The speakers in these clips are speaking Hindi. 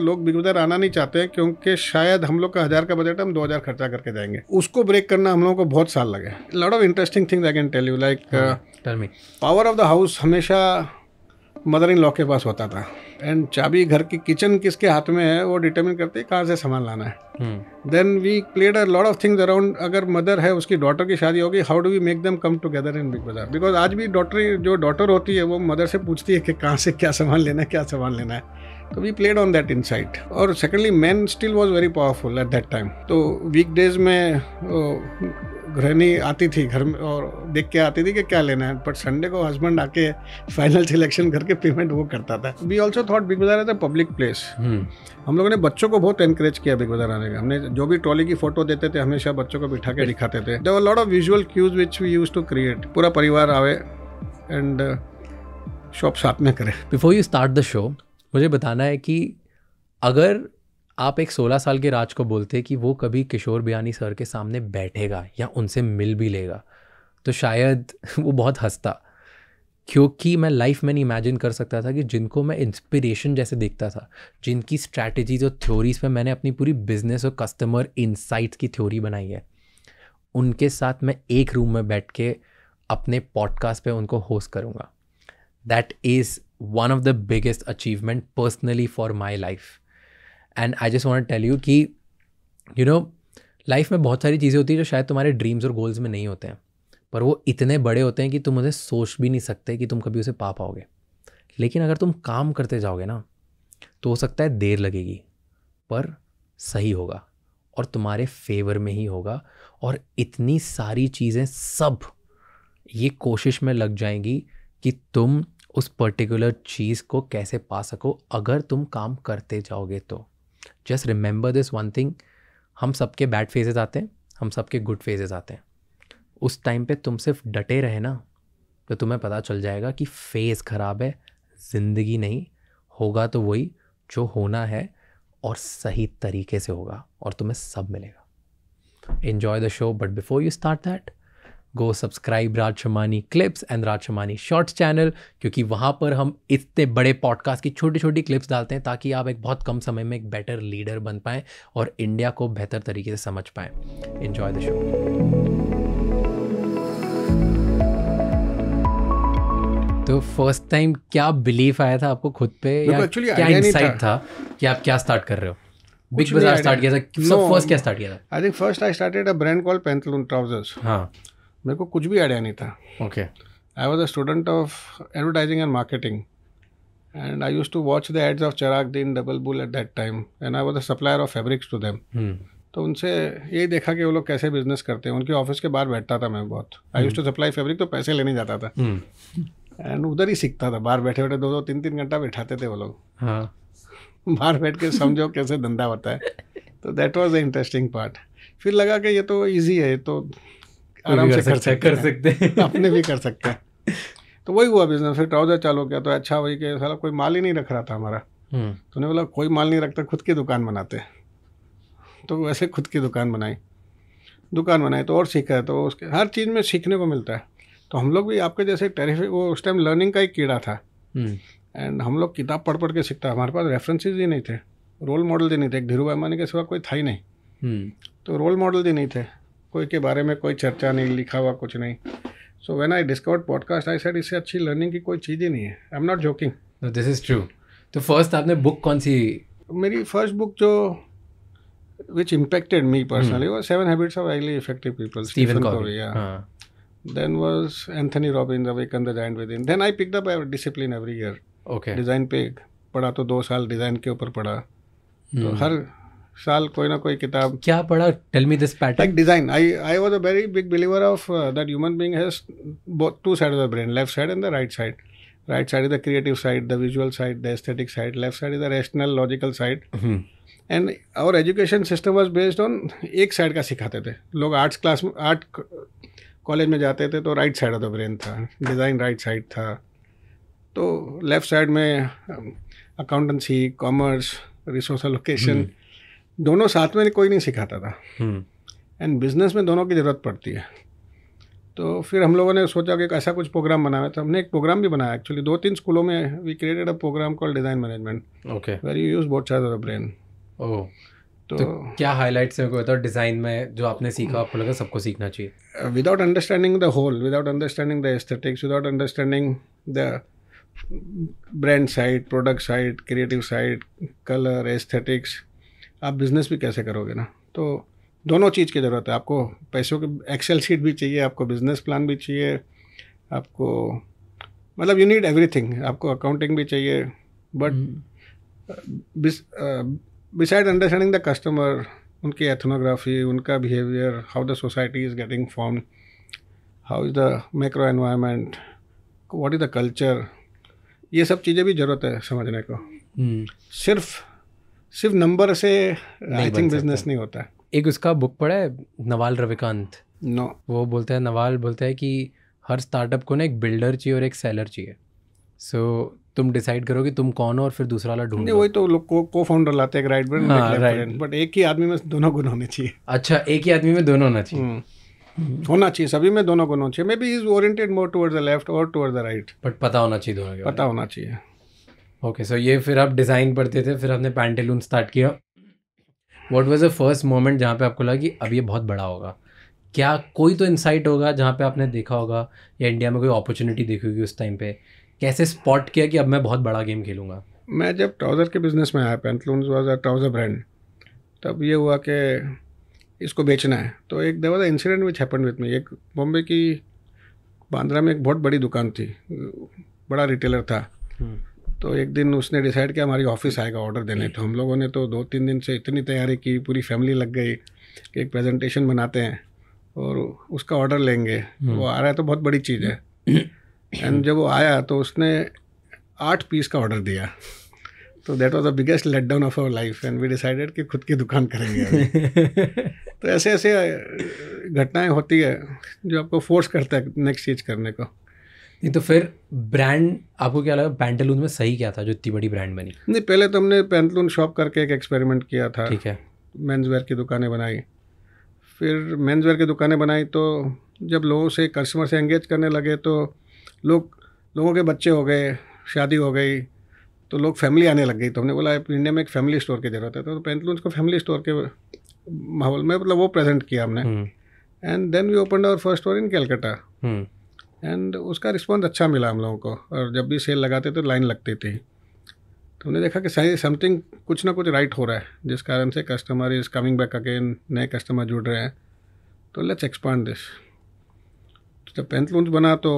लोग बिग बाजार आना नहीं चाहते हैं क्योंकि शायद हम लोग का हज़ार का बजट हम दो हज़ार खर्चा करके जाएंगे उसको ब्रेक करना हम लोगों को बहुत साल लगे lot of interesting things I can tell you like power of the house हमेशा मदर इन लॉ के पास होता था एंड चाबी घर की किचन किसके हाथ में है वो डिटर्मिन करती है कहाँ से सामान लाना है then we played a lot of things around अगर मदर है उसकी डॉटर की शादी होगी how do we make them come together in Big Bazaar because आज भी डॉटर जो डॉटर होती है वो मदर से पूछती है कि कहाँ से क्या सामान लेना है क्या सामान लेना है तो we played on that insight और secondly man still was very powerful at that time तो वीकडेज में गृहणी आती थी घर में और देख के आती थी कि क्या लेना है बट संडे को हस्बैंड आके फाइनल सिलेक्शन करके पेमेंट वो करता था we also thought Big Bazaar as a public place हम लोगों ने बच्चों को बहुत एनकरेज किया बिग बाजार आने का हमने जो भी ट्रॉली की फोटो देते थे हमेशा बच्चों को बिठा के दिखाते थे there lot of visual cues which we use to create पूरा परिवार आवे एंड शॉप uh, साथ में करें before you start the show मुझे बताना है कि अगर आप एक 16 साल के राज को बोलते कि वो कभी किशोर बियानी सर के सामने बैठेगा या उनसे मिल भी लेगा तो शायद वो बहुत हंसता क्योंकि मैं लाइफ में नहीं इमेजिन कर सकता था कि जिनको मैं इंस्पिरेशन जैसे देखता था जिनकी स्ट्रैटेजीज और थ्योरीज पे मैंने अपनी पूरी बिजनेस और कस्टमर इनसाइट्स की थ्योरी बनाई है उनके साथ मैं एक रूम में बैठ के अपने पॉडकास्ट पे उनको होस्ट करूँगा that is one of the biggest achievement personally for my life and I just want tell you कि यू नो लाइफ में बहुत सारी चीज़ें होती हैं जो शायद तुम्हारे ड्रीम्स और गोल्स में नहीं होते हैं पर वो इतने बड़े होते हैं कि तुम उसे सोच भी नहीं सकते कि तुम कभी उसे पा पाओगे लेकिन अगर तुम काम करते जाओगे ना तो हो सकता है देर लगेगी पर सही होगा और तुम्हारे फेवर में ही होगा और इतनी सारी चीज़ें सब ये कोशिश में लग जाएंगी कि तुम उस पर्टिकुलर चीज़ को कैसे पा सको अगर तुम काम करते जाओगे तो just remember this one thing हम सबके बैड फेजेज आते हैं हम सबके गुड फेजेज आते हैं उस टाइम पे तुम सिर्फ डटे रहे ना तो तुम्हें पता चल जाएगा कि फेज़ ख़राब है ज़िंदगी नहीं होगा तो वही जो होना है और सही तरीके से होगा और तुम्हें सब मिलेगा enjoy the show but before you start that go subscribe Raj Shamani clips and Raj Shamani shorts channel क्योंकि वहाँ पर हम इतने बड़े पॉडकास्ट की छोटी छोटी क्लिप्स डालते हैं ताकि आप एक बहुत कम समय में एक बेटर लीडर बन पाए और इंडिया को बेहतर तरीके से समझ पाए इन्जॉय द शो तो फर्स्ट टाइम क्या बिलीफ आया था आपको खुद पे या क्या इनसाइट था कि आप क्या स्टार्ट कर रहे हो बिग बाजार स्टार्ट किया था सब फर्स्ट क्या स्टार्ट किया था I think first I started a brand called Pantaloon trousers हां मेरे को कुछ भी आइडिया नहीं था okay I was a student of advertising and marketing and I use to watch the ads of Chirag Din Double Bull at that time and I was a supplier of fabrics to them तो उनसे यही देखा कि वो लोग कैसे बिजनेस करते हैं उनके ऑफिस के बाहर बैठता था मैं बहुत I use to supply fabric तो पैसे लेने जाता था एंड hmm. उधर ही सीखता था बाहर बैठे बैठे दो दो तीन तीन घंटा बैठाते थे वो लोग हाँ. बाहर बैठ के समझो कैसे धंधा होता है तो that was the interesting part फिर लगा कि ये तो ईजी है तो आराम से कर सकते कर सकते हैं अपने भी कर सकते हैं तो वही हुआ बिजनेस फिर ट्राउजर चालू हो गया तो अच्छा वही कि साला कोई माल ही नहीं रख रहा था हमारा हम्म। तो उन्हें बोला कोई माल नहीं रखता खुद की दुकान बनाते तो वैसे खुद की दुकान बनाई दुकान बनाई तो और सीखा है तो उसके हर चीज़ में सीखने को मिलता है तो हम लोग भी आपके जैसे टेरिफिक वो उस टाइम लर्निंग का ही कीड़ा था एंड हम्म। हम लोग किताब पढ़ पढ़ के सीखता हमारे पास रेफरेंसेज ही नहीं थे रोल मॉडल भी नहीं थे एक धीरू भाई के सिवा कोई था ही नहीं हम्म। तो रोल मॉडल भी नहीं थे कोई के बारे में कोई चर्चा नहीं लिखा हुआ कुछ नहीं so when I discovered podcast I said इससे अच्छी लर्निंग की कोई चीज़ ही नहीं है I am not joking this is true तो फर्स्ट आपने बुक कौन सी मेरी फर्स्ट बुक जो विच इम्पेक्टेड मी पर्सनली वो seven habits of highly effective people Stephen Covey then was Anthony Robbins, the the with in then I pick up a discipline every year. Okay. Design पे पढ़ा तो दो साल डिज़ाइन के ऊपर पढ़ा तो hmm. हर साल कोई ना कोई किताब क्या पढ़ा tell me this pattern like design I I was a very big believer of that human being has both two side of the brain left side and the right side right side is the creative side the visual side the aesthetic side left side is the rational logical side and our education system was based on एक साइड का सिखाते थे लोग आर्ट्स क्लास में आर्ट कॉलेज में जाते थे तो right side of the brain था डिज़ाइन राइट साइड था तो लेफ्ट साइड में accountancy commerce resource allocation hmm दोनों साथ में कोई नहीं सिखाता था एंड हम्म। बिजनेस में दोनों की ज़रूरत पड़ती है तो फिर हम लोगों ने सोचा कि ऐसा कुछ प्रोग्राम बनाया तो हमने एक प्रोग्राम भी बनाया एक्चुअली दो तीन स्कूलों में we created a program call design management okay where you use बहुत चार ब्रेन ओ तो, तो क्या हाईलाइट्स कोई बताओ डिज़ाइन में जो आपने सीखा आपको लगा सबको सीखना चाहिए without understanding the whole without understanding the aesthetics without understanding the brand side product side creative side colour aesthetics आप बिज़नेस भी कैसे करोगे ना तो दोनों चीज़ की ज़रूरत है आपको पैसों की एक्सेल शीट भी चाहिए आपको बिज़नेस प्लान भी चाहिए आपको मतलब यू नीड एवरीथिंग आपको अकाउंटिंग भी चाहिए but beside understanding the customer उनकी एथनोग्राफी उनका behaviour how the society is getting form how is the macro environment what is the culture ये सब चीज़ें भी ज़रूरत है समझने को hmm. सिर्फ सिर्फ नंबर से राइटिंग बिजनेस नहीं होता एक उसका बुक पढ़ा है नवाल रविकांत नो no. वो बोलते हैं नवाल बोलते हैं कि हर स्टार्टअप को ना एक बिल्डर चाहिए और एक सेलर चाहिए सो so, तुम डिसाइड करो कि तुम कौन हो और फिर दूसरा वाला ढूंढो वही तो लोग को को फाउंडर लाते हैं राइट ब्रेन बट एक ही आदमी में दोनों गुण होने चाहिए अच्छा एक ही आदमी में दोनों होना चाहिए हम्म। होना चाहिए सभी में दोनों गुण होना चाहिए maybe is oriented more towards the left और टुवर्ड्स द राइट बट पता होना चाहिए दोनों पता होना चाहिए ओके सो ये फिर आप डिज़ाइन पढ़ते थे फिर आपने पैंटेलून स्टार्ट किया what was a first moment जहाँ पे आपको लगा कि अब ये बहुत बड़ा होगा क्या कोई तो इंसाइट होगा जहाँ पे आपने देखा होगा या इंडिया में कोई अपॉर्चुनिटी देखी होगी उस टाइम पे कैसे स्पॉट किया कि अब मैं बहुत बड़ा गेम खेलूँगा मैं जब ट्राउज़र के बिज़नेस में आया Pantaloon was a trouser brand तब ये हुआ कि इसको बेचना है तो एक the incident which happen with me एक बॉम्बे की बांद्रा में एक बहुत बड़ी दुकान थी बड़ा रिटेलर था हम्म। तो एक दिन उसने डिसाइड किया हमारी ऑफिस आएगा ऑर्डर देने तो हम लोगों ने तो दो तीन दिन से इतनी तैयारी की पूरी फैमिली लग गई कि एक प्रेजेंटेशन बनाते हैं और उसका ऑर्डर लेंगे तो वो हम्म। आ रहा है तो बहुत बड़ी चीज़ है एंड जब वो आया तो उसने आठ पीस का ऑर्डर दिया तो that was the biggest let down of our life and we decided कि खुद की दुकान करेंगे तो ऐसे ऐसे घटनाएं होती है जो आपको फोर्स करता है नेक्स्ट चीज़ करने को नहीं तो फिर ब्रांड आपको क्या लगा पैंटलून में सही क्या था जो इतनी बड़ी ब्रांड बनी नहीं पहले तो हमने पैंटलून शॉप करके एक एक्सपेरिमेंट किया था ठीक है मेन्स वेयर की दुकानें बनाई फिर वेयर की दुकानें बनाई तो जब लोगों से कस्टमर से एंगेज करने लगे तो लोग लोगों के बच्चे हो गए शादी हो गई तो लोग फैमिली आने लग गई तो हमने बोला इंडिया में एक फैमिली स्टोर की ज़रूरत है तो पेंटलून को फैमिली स्टोर के माहौल में मतलब वो प्रेजेंट किया हमने and then we open our first store in Calcutta and उसका रिस्पॉन्स अच्छा मिला हम लोगों को और जब भी सेल लगाते तो लाइन लगती थी तो हमने देखा कि सही समथिंग कुछ ना कुछ राइट हो रहा है जिस कारण से customer is coming back again नए कस्टमर जुड़ रहे हैं तो लेट्स एक्सपांड दिस तो जब पेंथ लॉन्च बना तो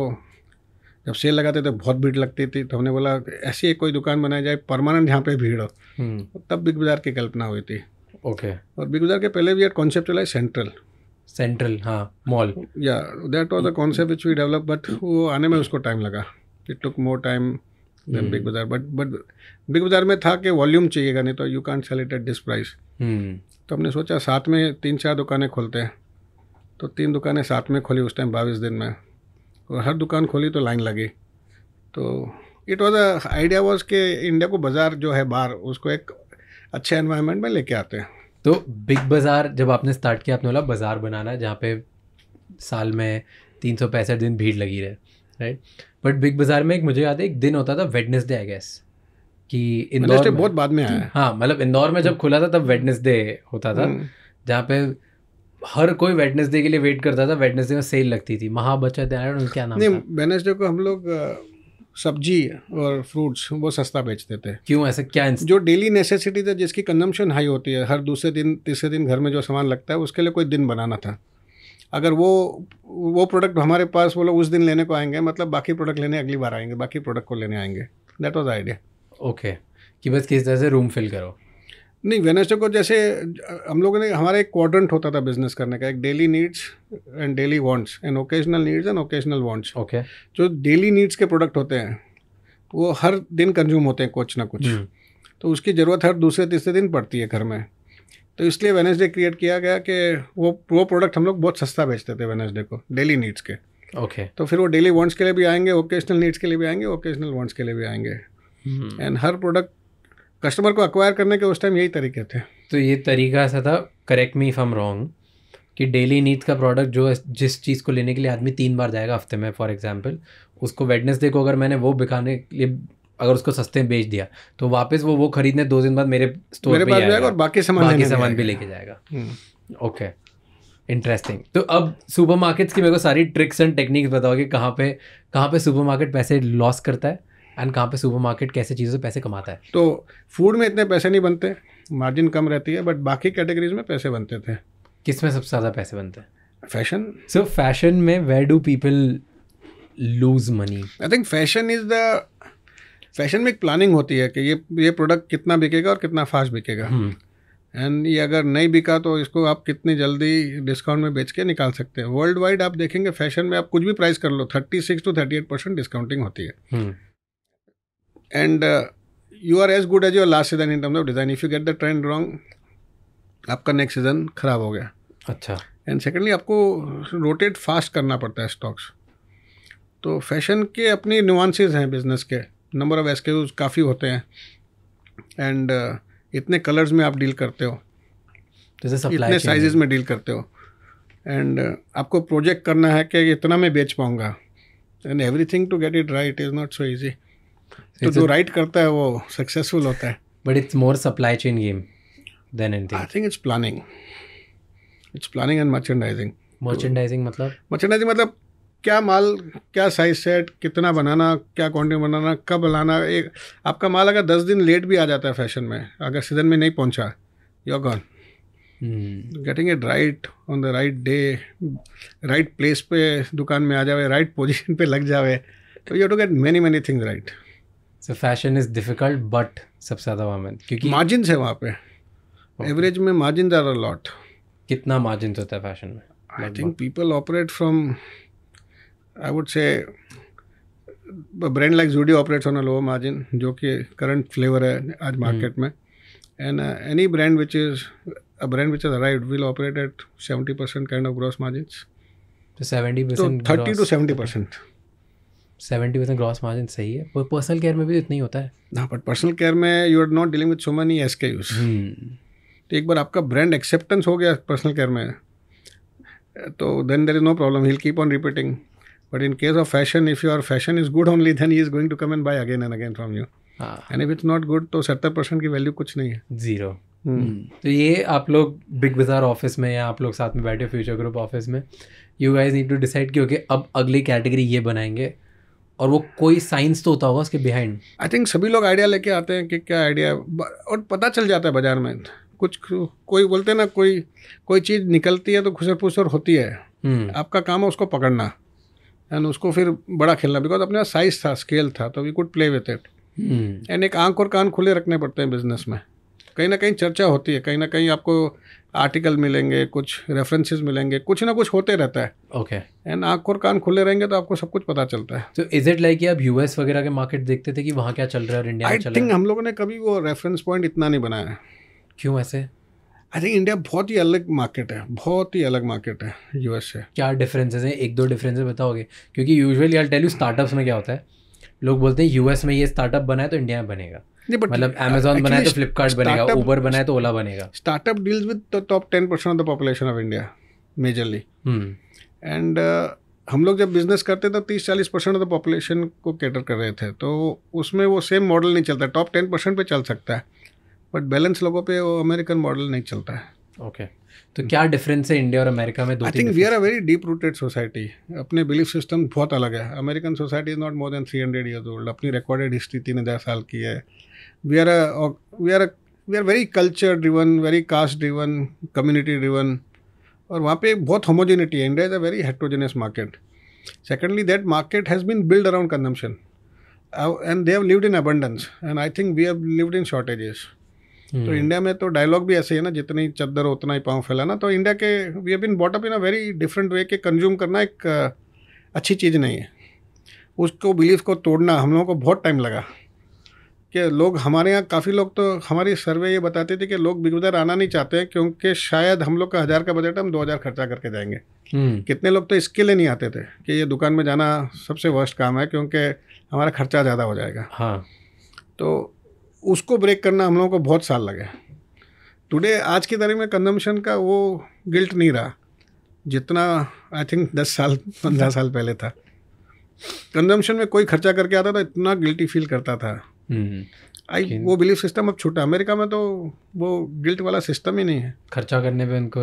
जब सेल लगाते तो बहुत भीड़ लगती थी तो हमने बोला ऐसी एक कोई दुकान बनाई जाए परमानेंट यहाँ पे भीड़ हो हम्म। तब बिग बाज़ार की कल्पना हुई थी ओके okay. और बिग बाज़ार के पहले भी एक कॉन्सेप्ट चला है सेंट्रल सेंट्रल हाँ मॉल या that was a concept which we develop but वो आने में उसको टाइम लगा it took more time than Big Bazaar but but Big Bazaar में था कि वॉल्यूम चाहिएगा नहीं तो you can't sell it at this price तो हमने सोचा साथ में तीन चार दुकानें खोलते हैं तो तीन दुकानें साथ में खोली उस टाइम बाईस दिन में और हर दुकान खोली तो लाइन लगी तो इट वॉज आइडिया वॉज के इंडिया को बाज़ार जो है बाहर उसको एक अच्छे एन्वायरमेंट में लेके आते हैं तो बिग बाज़ार जब आपने स्टार्ट किया आपने बोला बाज़ार बनाना है जहाँ पे साल में तीन सौ पैंसठ दिन भीड़ लगी रहे राइट बट बिग बाज़ार में एक मुझे याद है एक दिन होता था वेडनेसडे आई गैस कि इंदौर बहुत बाद में आया हाँ मतलब इंदौर में जब हम्म। खुला था तब वेडनेसडे होता था हम्म। जहाँ पे हर कोई वेडनेसडे के लिए वेट करता था वेडनेसडे में सेल लगती थी महाबचत क्या नाम नहीं वेडनेसडे को हम लोग सब्जी और फ्रूट्स वो सस्ता बेचते थे क्यों ऐसे क्या जो डेली नेसेसिटी था जिसकी कंजम्पशन हाई होती है हर दूसरे दिन तीसरे दिन घर में जो सामान लगता है उसके लिए कोई दिन बनाना था अगर वो वो प्रोडक्ट हमारे पास वो लोग उस दिन लेने को आएंगे मतलब बाकी प्रोडक्ट लेने अगली बार आएंगे बाकी प्रोडक्ट को लेने आएंगे दैट वॉज आइडिया ओके कि बस किस तरह से रूम फिल करो नहीं वेनेसडे को जैसे हम लोगों ने हमारा एक क्वाड्रेंट होता था बिजनेस करने का एक daily needs and daily wants and occasional needs and occasional wants okay जो डेली नीड्स के प्रोडक्ट होते हैं वो हर दिन कंज्यूम होते हैं कुछ ना कुछ हम्म। तो उसकी ज़रूरत हर दूसरे तीसरे दिन पड़ती है घर में तो इसलिए वेनेसडे क्रिएट किया गया कि वो वो प्रोडक्ट हम लोग बहुत सस्ता बेचते थे वेनेसडे को डेली नीड्स के ओके तो फिर वो डेली वांट्स के लिए भी आएंगे ओकेजनल नीड्स के लिए भी आएंगे ओकेजनल वांट्स के लिए भी आएंगे एंड हम्म। हर प्रोडक्ट कस्टमर को अक्वायर करने के उस टाइम यही तरीके थे तो ये तरीका ऐसा था correct me if am wrong कि डेली नीड्स का प्रोडक्ट जो जिस चीज़ को लेने के लिए आदमी तीन बार जाएगा हफ्ते में फॉर एग्जाम्पल उसको वेडनेसडे को अगर मैंने वो बिकाने के लिए अगर उसको सस्ते में बेच दिया तो वापस वो वो खरीदने दो दिन बाद मेरे स्टोर मेरे पे जाएगा और बाकी सामान बाकी सामान भी लेके जाएगा ओके हम्म। इंटरेस्टिंग तो अब सुपरमार्केट्स की मेरे को सारी ट्रिक्स एंड टेक्निक्स बताओ कि कहाँ पे कहाँ पे सुपरमार्केट पैसे लॉस करता है एंड कहाँ पे सुपरमार्केट कैसे चीज़ों से पैसे कमाता है तो फूड में इतने पैसे नहीं बनते मार्जिन कम रहती है बट बाकी कैटेगरीज में पैसे बनते थे किस में सबसे ज़्यादा पैसे बनते हैं फैशन सो फैशन में where do people lose money I think fashion is the fashion में एक प्लानिंग होती है कि ये ये प्रोडक्ट कितना बिकेगा और कितना फास्ट बिकेगा एंड हम्म। ये अगर नहीं बिका तो इसको आप कितनी जल्दी डिस्काउंट में बेच के निकाल सकते हैं वर्ल्ड वाइड आप देखेंगे फैशन में आप कुछ भी प्राइस कर लो thirty six to thirty eight percent discounting होती है hmm. And you are as good as as last season in terms of design if you get the trend wrong आपका नेक्स्ट सीजन खराब हो गया अच्छा एंड सेकेंडली आपको रोटेट फास्ट करना पड़ता है स्टॉक्स तो फैशन के अपने नुआंसेस हैं बिजनेस के नंबर ऑफ एसके काफ़ी होते हैं एंड uh, इतने कलर्स में आप डील करते हो इतने साइजेस में डील करते हो एंड uh, आपको प्रोजेक्ट करना है कि इतना मैं बेच पाऊँगा and everything to get it right is not so easy तो जो राइट करता है वो सक्सेसफुल होता है but it's more supply chain game than anything I think it's planning it's planning and merchandising merchandising मतलब मर्चेंडाइजिंग मतलब क्या माल क्या साइज सेट कितना बनाना क्या क्वान्टिटी बनाना कब लाना एक आपका माल अगर दस दिन लेट भी आ जाता है फैशन में अगर सीजन में नहीं पहुंचा you're gonna getting it right on the right day right place पे दुकान में आ जावे राइट पोजीशन पे लग जावे तो you to get many many things right so fashion is difficult but सबसे ज़्यादा वहाँ क्योंकि मार्जिन है वहाँ पे एवरेज में मार्जिन आर लॉट कितना मार्जिन होता है फैशन में I think people operate from I would say brand like Zudio operates on a lower margin जो कि करंट फ्लेवर है आज मार्केट hmm. में and any brand which is a brand which is arrived will operate at seventy percent kind of gross margin 70% so 30 gross. to seventy percent gross margin सही है पर पर्सनल केयर में भी इतना ही होता है हाँ बट पर्सनल केयर में you are not dealing with so money एस के यूज तो एक बार आपका ब्रांड एक्सेप्टेंस हो गया पर्सनल केयर में तो then there is no problem he'll keep on repeating but in case of fashion if are fashion is good only then he is going to come and buy again and again from you and if it's not good तो सत्तर परसेंट की वैल्यू कुछ नहीं है जीरो हम्म। हम्म। तो ये आप लोग बिग बाजार ऑफिस में या आप लोग साथ में बैठे फ्यूचर ग्रुप ऑफिस में you guys need to decide कि ओके अब अगली कैटेगरी ये बनाएंगे और वो कोई साइंस तो होता होगा उसके बिहाइंड आई थिंक सभी लोग आइडिया लेके आते हैं कि क्या आइडिया है और पता चल जाता है बाजार में कुछ कोई बोलते हैं ना कोई कोई चीज़ निकलती है तो खुसर फुसर होती है हम्म। आपका काम है उसको पकड़ना एंड उसको फिर बड़ा खेलना बिकॉज अपने पास साइज था स्केल था तो we could play with it and एक आंख और कान खुले रखने पड़ते हैं बिजनेस में कहीं ना कहीं चर्चा होती है कहीं ना कहीं आपको आर्टिकल मिलेंगे कुछ रेफरेंसेस मिलेंगे कुछ ना कुछ होते रहता है ओके एंड आँख और कान खुले रहेंगे तो आपको सब कुछ पता चलता है तो इज इट लाइक आप यूएस वगैरह के मार्केट देखते थे कि वहाँ क्या चल रहा है और इंडिया आई थिंक हम लोगों ने कभी वो रेफरेंस पॉइंट इतना नहीं बनाया है क्यों ऐसे आई थिंक इंडिया बहुत ही अलग मार्केट है बहुत ही अलग मार्केट है यूएस से क्या डिफरेंसेस हैं एक दो डिफरेंसेस बताओगे क्योंकि usually I tell you startups में क्या होता है लोग बोलते हैं यूएस में ये स्टार्टअप बना है तो इंडिया में बनेगा मतलब Amazon बनाए तो Flipkart बनेगा Uber बनाए तो Ola बनेगा startup deals with the top ten percent of the population of India majorly and हम लोग जब बिजनेस करते थे तो तीस चालीस परसेंट ऑफ द पॉपुलेशन को कैटर कर रहे थे तो उसमें वो सेम मॉडल नहीं चलता टॉप टेन परसेंट पर चल सकता है बट बैलेंस लोगों पे वो अमेरिकन मॉडल नहीं चलता है ओके okay. तो क्या डिफरेंस है इंडिया और अमेरिका में I think we are a very deep rooted society अपने बिलीफ सिस्टम बहुत अलग है American society is not more than three hundred years old अपनी रिकॉर्डेड हिस्ट्री तीन हज़ार साल की है we are a we are a we are very culture driven very caste driven community driven और वहाँ पे बहुत होमोजेनिटी है India is a very heterogeneous market secondly that market has been build around consumption and they have lived in abundance and I think we have lived in shortages तो इंडिया hmm. में तो डायलॉग भी ऐसे ही है ना जितनी चद्दर उतना ही पाँव फैलाना तो इंडिया के we have been brought up in a very different way के कंज्यूम करना एक uh, अच्छी चीज़ नहीं है उसको बिलीफ को तोड़ना हम लोगों को बहुत टाइम लगा कि लोग हमारे यहाँ काफ़ी लोग तो हमारी सर्वे ये बताते थे कि लोग बिग बाज़ार आना नहीं चाहते क्योंकि शायद हम लोग का हज़ार का बजट हम दो हज़ार खर्चा करके जाएंगे हम्म। कितने लोग तो इसके लिए नहीं आते थे कि ये दुकान में जाना सबसे वर्स्ट काम है क्योंकि हमारा खर्चा ज़्यादा हो जाएगा हाँ तो उसको ब्रेक करना हम लोगों को बहुत साल लगे टुडे आज की तारीख में कंजम्पशन का वो गिल्ट नहीं रहा जितना आई थिंक दस साल पंद्रह साल पहले था कंजम्पशन में कोई खर्चा करके आता था इतना गिल्टी फील करता था हम्म। आई वो बिलीफ सिस्टम अब छोटा अमेरिका में तो वो गिल्ट वाला सिस्टम ही नहीं है खर्चा करने पे उनको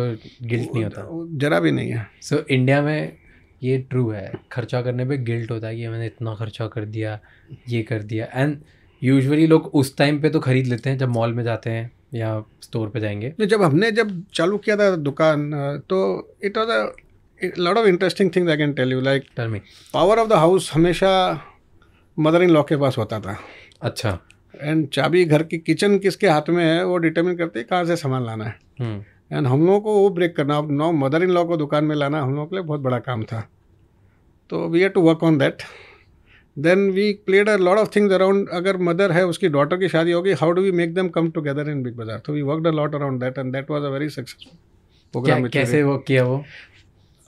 गिल्ट नहीं होता जरा भी नहीं है सो so, इंडिया में ये ट्रू है खर्चा करने पे गिल्ट होता है कि मैंने इतना खर्चा कर दिया ये कर दिया एंड यूजुअली लोग उस टाइम पे तो खरीद लेते हैं जब मॉल में जाते हैं या स्टोर पे जाएंगे जब हमने जब चालू किया था दुकान तो it was a lot of interesting things I can tell you like power of the house हमेशा मदर इन लॉ के पास होता था अच्छा एंड चाबी घर की किचन किसके हाथ में है वो डिटर्मिन करती है कहाँ से सामान लाना है एंड हम्म। हम लोगों को वो ब्रेक करना अब नौ मदर इन लॉ को दुकान में लाना हम लोगों के लिए बहुत बड़ा काम था तो we have to work on that then we played a lot of things around अगर मदर है उसकी डॉटर की शादी होगी how do we make them come together in Big Bazaar तो we work a lot around that and that was a very successful program कैसे वर्क किया वो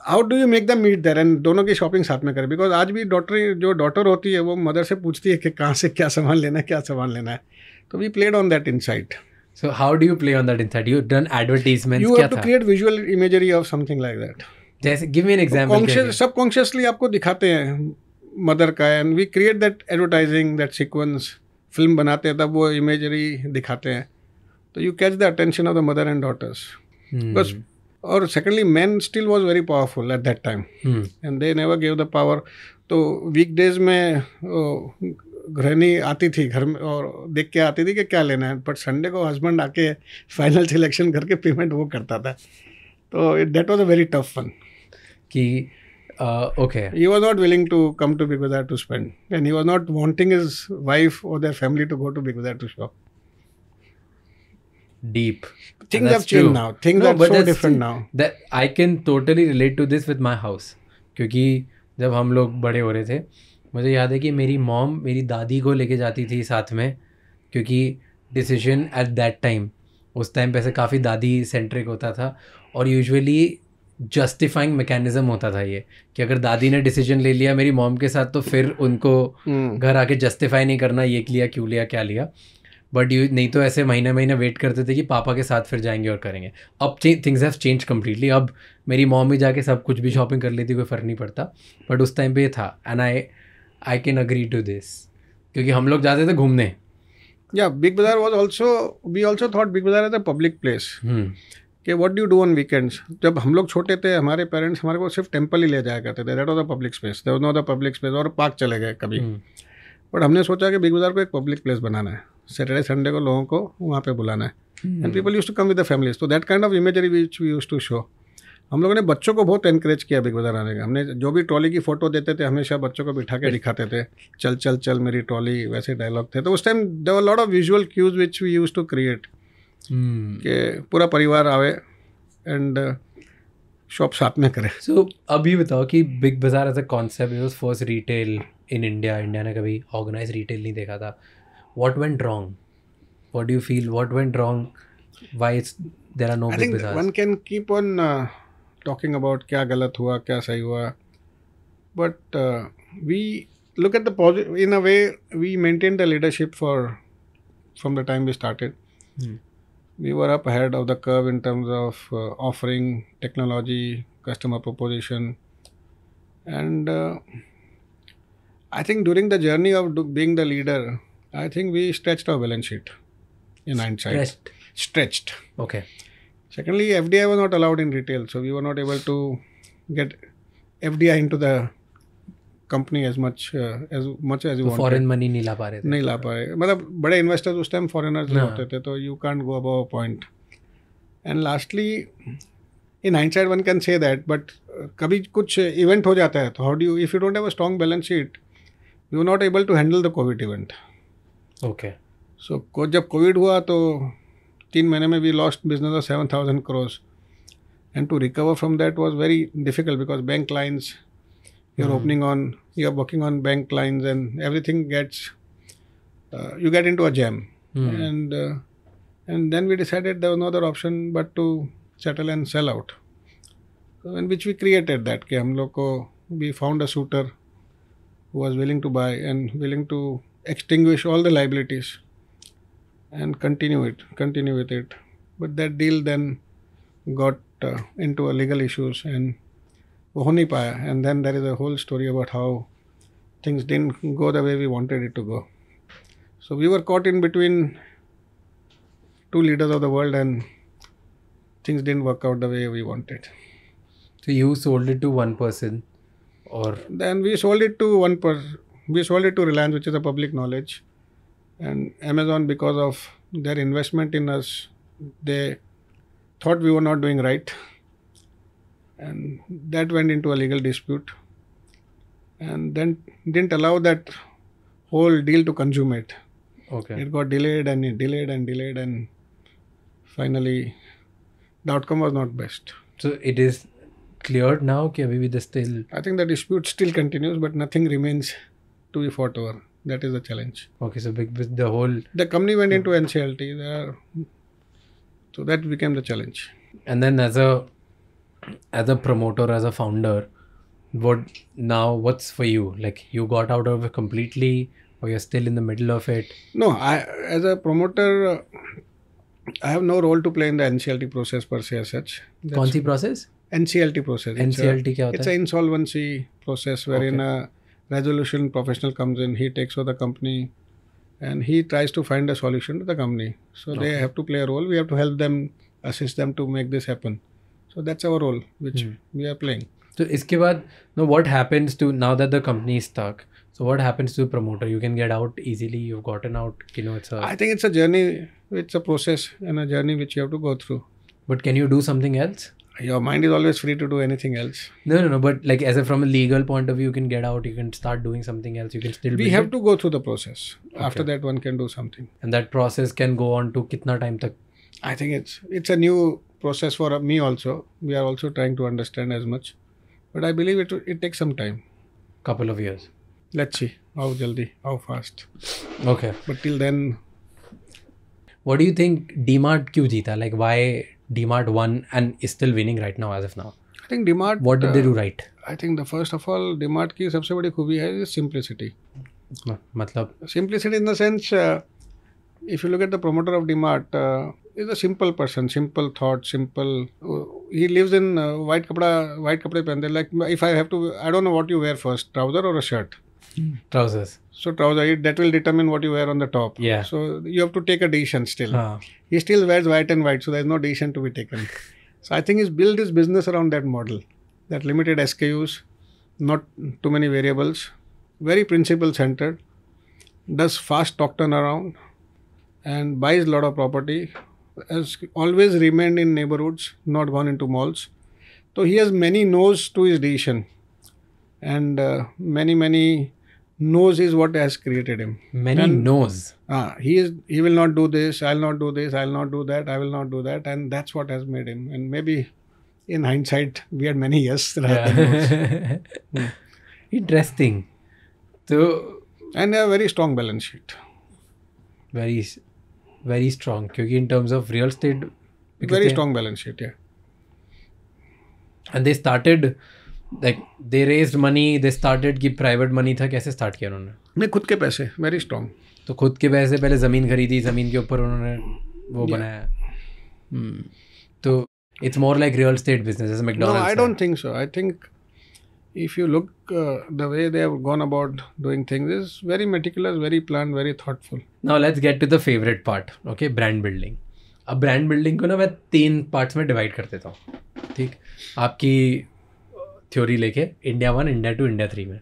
how do you make the meet there and दोनों की शॉपिंग साथ में करें बिकॉज आज भी डॉटर जो डॉटर होती है वो मदर से पूछती है कि कहाँ से क्या सामान लेना है क्या सामान लेना है तो we played on that insight so how do you play on that insight you done advertisement you to create visual imagery of something like that जैसे give me an example subconsciously आपको दिखाते हैं मदर का and we create that advertising that sequence film बनाते हैं तब वो इमेजरी दिखाते हैं तो you catch the attention of the mother and daughters बस और secondly man still was very powerful at that time and they never gave the power तो वीकडेज में गृहणी आती थी घर में और देख के आती थी कि क्या लेना है बट संडे को हस्बैंड आके फाइनल सिलेक्शन करके पेमेंट वो करता था तो that was a very tough one कि okay you was not willing to come to Big Bazaar to spend and you was not wanting his wife और their family to go to Big Bazaar to shop deep. Things have changed true. now. Things no, are so different now. That I can totally relate to this with my house. क्योंकि जब हम लोग बड़े हो रहे थे मुझे याद है कि मेरी मॉम मेरी दादी को लेके जाती थी साथ में क्योंकि डिसीजन एट दैट टाइम उस टाइम पे से काफ़ी दादी सेंट्रिक होता था और यूजुअली जस्टिफाइंग मैकेनिज्म होता था ये कि अगर दादी ने डिसीजन ले लिया मेरी मॉम के साथ तो फिर उनको घर आके जस्टिफाई नहीं करना ये लिया क्यों लिया क्या लिया बट यू नहीं तो ऐसे महीने महीने वेट करते थे कि पापा के साथ फिर जाएंगे और करेंगे अब थिंग्स हैव चेंज कम्प्लीटली अब मेरी मॉम भी जाके सब कुछ भी शॉपिंग कर लेती कोई फ़र्क नहीं पड़ता बट उस टाइम पे ये था and I I can agree to this क्योंकि हम लोग जाते थे घूमने या Big Bazaar was also we also thought Big Bazaar is a public place कि what do do on weekends जब हम लोग छोटे थे हमारे पेरेंट्स हमारे को सिर्फ टेम्पल ही ले जाया करते थे that was a public space that was not a public space और पार्क चले गए कभी बट हम्म। हमने सोचा कि बिग बाजार को एक पब्लिक प्लेस बनाना है सैटरडे संडे को लोगों को वहाँ पे बुलाना है and people use to come with the families तो that kind of imagery which we use to show हम लोगों ने बच्चों को बहुत इनक्रेज किया बिग बाजार आने का हमने जो भी ट्रॉली की फ़ोटो देते थे हमेशा बच्चों को बिठा के दिखाते थे चल चल चल मेरी ट्रॉली वैसे डायलॉग थे तो उस time were lot of visual cues which we use to create के पूरा परिवार आवे एंड शॉप uh, साथ में करें सो so, अभी बताओ कि Big Bazaar as a concept first retail in India India ने कभी ऑर्गेनाइज रिटेल नहीं देखा था what went wrong what do you feel what went wrong why it's there are no I big think one can keep on uh, talking about kya galat hua kya sahi hua but uh, we look at the positive in a way we maintained the leadership for from the time we started hmm. we were up ahead of the curve in terms of uh, offering technology customer proposition and uh, i think during the journey of do- being the leader I think we stretched our balance sheet in hindsight. Stretched. Okay. Secondly, FDI was not allowed in retail, so we were not able to get FDI into the company as much uh, as much as you so foreign money नहीं ला पा रहे थे नहीं ला मतलब बड़े investors उस time foreigners नहीं होते थे तो you can't go above a point point. and lastly in hindsight one can say that but uh, कभी कुछ event हो जाता है तो how do you if you don't have a strong balance sheet you're not able to handle the covid event okay so को जब कोविड हुआ तो तीन महीने में we lost business of seven thousand crores and to recover from that was very difficult because bank lines you are opening on you are working on bank lines and everything gets you get into a jam and and then we decided there no other option but to settle and sell out and which we created that कि हम लोग को we found a suitor who was willing to buy and willing to extinguish all the liabilities and continue it, continue with it. But that deal then got uh, into legal issues and Ohonipaya. And then there is a whole story about how things didn't go the way we wanted it to go. So we were caught in between two leaders of the world and things didn't work out the way we wanted. So you sold it to one person or? Then we sold it to one person we sold it to Reliance, which is a public knowledge. And Amazon, because of their investment in us, they thought we were not doing right. And that went into a legal dispute. And then didn't allow that whole deal to consummate. Okay. It got delayed and delayed and delayed and finally the outcome was not best. So it is cleared now? Ki abhi still... I think the dispute still continues, but nothing remains to be fought over. That is the challenge. Okay, so big with the whole the company went into NCLT. There, so that became the challenge. And then as a as a promoter, as a founder, what now? What's for you? Like you got out of it completely, or you're still in the middle of it? No, I as a promoter. Uh, I have no role to play in the NCLT process per se as such. That's process? NCLT process. NCLT it's a, It's an insolvency process wherein okay. a resolution professional comes in, he takes over the company, and he tries to find a solution to the company. So okay. they have to play a role. We have to help them, assist them to make this happen. So that's our role which mm. we are playing. So इसके बाद no what happens to now that the company is stuck? So what happens to the promoter? You can get out easily. You've gotten out. You know it's a. I think it's a journey. It's a process and a journey which you have to go through. But can you do something else? your mind is always free to do anything else. No, no, no. But like, as a from a legal point of view, you can get out. You can start doing something else. You can still. We have it. to go through the process. Okay. After that, one can do something. And that process can go on to kitna time tak? I think it's it's a new process for me also. We are also trying to understand as much, but I believe it it takes some time. Couple of years. Let's see how jaldi, how fast. Okay. But till then. What do you think DMart क्यों जीता? Like why DMart won and is still winning right now as of now? I think DMart. What did uh, they do uh, right? I think the first of all DMart की सबसे बड़ी खूबी is simplicity. मतलब simplicity in the sense uh, if you look at the promoter of DMart uh, is a simple person, simple thought, simple. Uh, he lives in uh, white kapda, white kapde pende. Like if I have to, I don't know what you wear first, trouser or a shirt mm. trousers. So trouser that will determine what you wear on the top. Yeah. So you have to take a decision still. Uh. He still wears white and white, so there's no decision to be taken. so I think he's built his business around that model, that limited SKUs, not too many variables, very principle centered, does fast stock turnaround, and buys a lot of property. Has always remained in neighborhoods, not gone into malls. So he has many no's to his decision and uh, many, many knows is what has created him. Many and, knows. Ah, he is. He will not do this. I'll not do this. I'll not do that. I will not do that. And that's what has made him. And maybe, in hindsight, we had many yes yeah. Interesting. So. And a very strong balance sheet. Very, very strong. Because in terms of real estate. Very strong balance sheet. Yeah. And they started like they raise money they started कि प्राइवेट मनी था कैसे स्टार्ट किया उन्होंने नहीं खुद के पैसे वेरी स्ट्रॉन्ग तो खुद के पैसे पहले ज़मीन खरीदी ज़मीन के ऊपर उन्होंने वो yeah. बनाया hmm. तो it's more like real estate business जैसे McDonald's I don't think so I think if you look the way they have gone about doing things is very meticulous very plan very thoughtful now let's get to the favourite part okay brand building अब ब्रांड बिल्डिंग को ना मैं तीन पार्ट्स में डिवाइड कर देता हूँ ठीक आपकी थ्योरी लेके India one India two India three में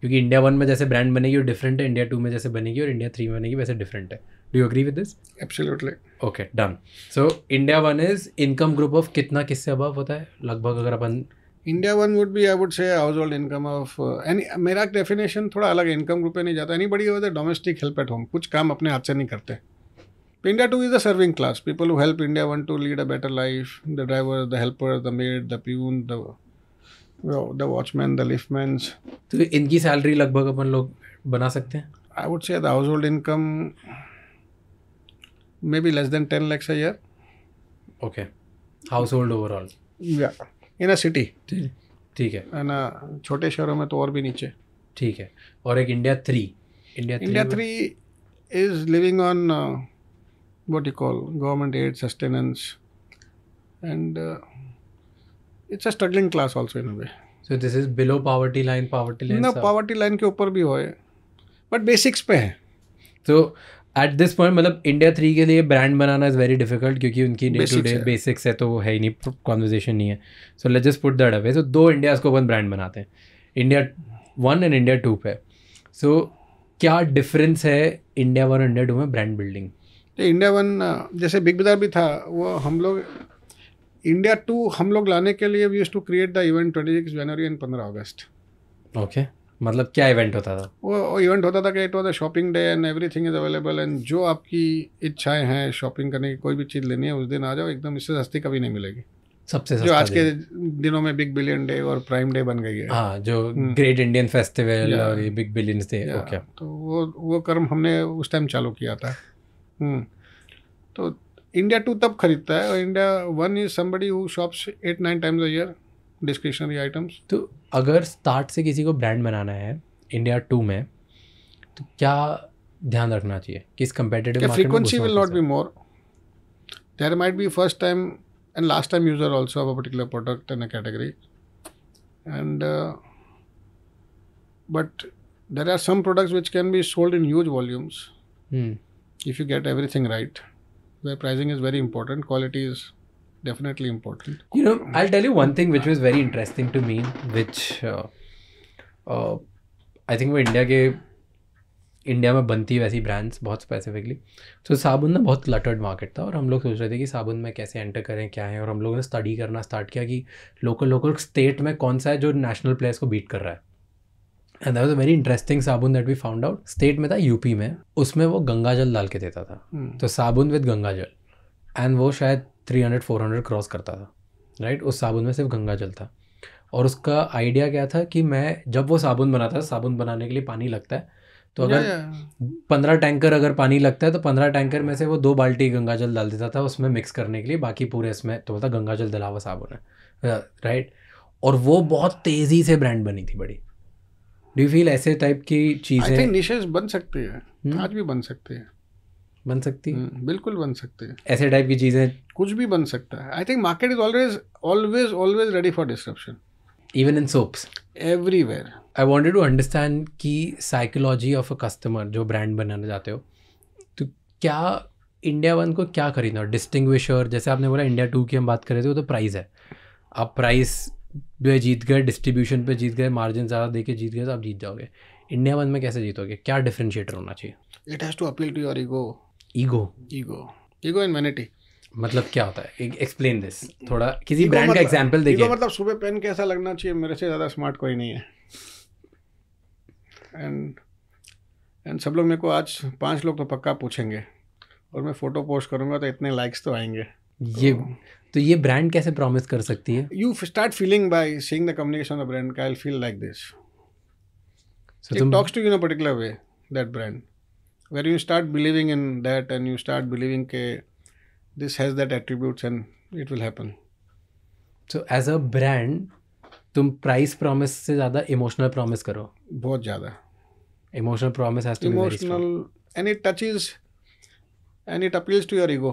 क्योंकि इंडिया वन में जैसे ब्रांड बनेगी वो डिफरेंट है इंडिया टू में जैसे बनेगी और इंडिया थ्री में बनेगी वैसे डिफरेंट है do you agree with this absolutely okay done so India one is income group of कितना किससे अबव होता है लगभग अगर अपन India one would be I would say household income of any मेरा डेफिनेशन थोड़ा अलग है इनकम ग्रुप पे नहीं जाता एनी बड़ी होता है डोमेस्टिक हेल्प एट होम कुछ काम अपने हाथ से नहीं करते India two is the serving class people who help India one to lead a better life the driver the helper the maid the peon the the watchman the liftmans तो इनकी सैलरी लगभग अपन लोग बना सकते हैं I would say the household income may be less than ten lakhs a okay household overall in a city ठीक है ना uh, छोटे शहरों में तो और भी नीचे ठीक है और एक India three India India three is living on what you call government aid sustenance and it's a struggling class also in way so this is below poverty line poverty line ना लाइन के ऊपर भी होए बट बेसिक्स पे है तो एट दिस पॉइंट मतलब इंडिया थ्री के लिए ब्रांड बनाना इज़ वेरी डिफिकल्ट क्योंकि उनकी डे टू डे बेसिक्स है तो वो है ही नहीं कॉन्वर्जेशन नहीं है so let just put that away so दो इंडियाज़ को अपन ब्रांड बनाते हैं India one and India two पे सो क्या डिफरेंस है इंडिया वन इंडिया टू में ब्रांड बिल्डिंग इंडिया वन जैसे बिग बाजार भी था वो हम लोग इंडिया टू हम लोग लाने के लिए we to create the event twenty six जनवरी एंड पंद्रह अगस्त ओके मतलब क्या इवेंट होता था वो इवेंट होता था कि it was a shopping day and everything is available and जो आपकी इच्छाएं हैं शॉपिंग करने की कोई भी चीज़ लेनी है उस दिन आ जाओ एकदम इससे सस्ती कभी नहीं मिलेगी सबसे जो आज के दिनों में बिग बिलियन डे और प्राइम डे बन गई है आ, हाँ, जो ग्रेट इंडियन फेस्टिवल और ये बिग बिलियन डे ओके तो वो वो कर्म हमने उस टाइम चालू किया था हम्म। तो इंडिया टू तब खरीदता है और India one is somebody who shops at nine times a year discretionary items तो अगर स्टार्ट से किसी को ब्रांड बनाना है इंडिया टू में तो क्या ध्यान रखना चाहिए किस competitive frequency will not be more there might be first time and last time user also अब a particular product in a category and but there are some products which can be sold in huge volumes if you get everything right where pricing is very important, quality is definitely important. You know, I'll tell you one thing which was very interesting to me, which uh, uh, I think वो इंडिया के इंडिया में बनती है वैसी ब्रांड्स बहुत स्पेसिफिकली तो so, साबुन ना बहुत लटर्ड मार्केट था और हम लोग सोच रहे थे कि साबुन में कैसे एंटर करें क्या है और हम लोगों ने स्टडी करना स्टार्ट किया कि लोकल लोकल स्टेट में कौन सा है जो नेशनल प्लेयर्स को बीट कर रहा है and that was a very interesting साबुन that we found out state में था यूपी में उसमें वो गंगा जल डाल के देता था hmm. तो साबुन विद गंगा जल एंड वो शायद three hundred four hundred cross करता था राइट उस साबुन में सिर्फ गंगा जल था और उसका आइडिया क्या था कि मैं जब वो साबुन बनाता था साबुन बनाने के लिए पानी लगता है तो अगर पंद्रह टैंकर अगर पानी लगता है तो पंद्रह टैंकर में से वो दो बाल्टी गंगा जल डाल देता था उसमें मिक्स करने के लिए बाकी पूरे इसमें तो बोलता गंगा जल हुआ साबुन है राइट uh, और वो बहुत तेज़ी से ब्रांड बनी थी बड़ी डू यू फील ऐसे टाइप की चीज़ें आई थिंक डिशेज बन सकती है hmm? आज भी बन सकते हैं बन सकती है hmm, बिल्कुल बन सकते हैं ऐसे टाइप की चीज़ें कुछ भी बन सकता है I think market is always always always ready for disruption even in soaps everywhere I wanted to understand की साइकोलॉजी ऑफ अ कस्टमर जो ब्रांड बनाना चाहते हो तो क्या इंडिया वन को क्या खरीदना डिस्टिंग्विशर जैसे आपने बोला इंडिया टू की हम बात कर रहे थे वो तो प्राइस है आप प्राइस पे जीत गए डिस्ट्रीब्यूशन पे जीत गए मार्जिन ज़्यादा दे के जीत गए तो आप जीत जाओगे इंडिया वन में कैसे जीतोगे क्या डिफ्रेंशिएटर होना चाहिए it has to appeal to your ego ego ego ego in humanity मतलब क्या होता है एक्सप्लेन दिस थोड़ा किसी ब्रांड का एग्जांपल मतलब- देखिए मतलब सुबह पेन कैसा लगना चाहिए मेरे से ज़्यादा स्मार्ट कोई नहीं है एंड एंड सब लोग मेरे को आज पांच लोग तो पक्का पूछेंगे और मैं फ़ोटो पोस्ट करूँगा तो इतने लाइक्स तो आएंगे तो ये तो ये ब्रांड कैसे प्रॉमिस कर सकती है you start feeling by seeing the communication of brand I feel like this so it talks to you in a particular way that brand where you start believing in that and you start believing के this has that attributes and it will happen so as a brand तुम प्राइस प्रॉमिस से ज़्यादा इमोशनल प्रॉमिस करो बहुत ज़्यादा emotional promise has to emotional and it touches and it appeals to your ego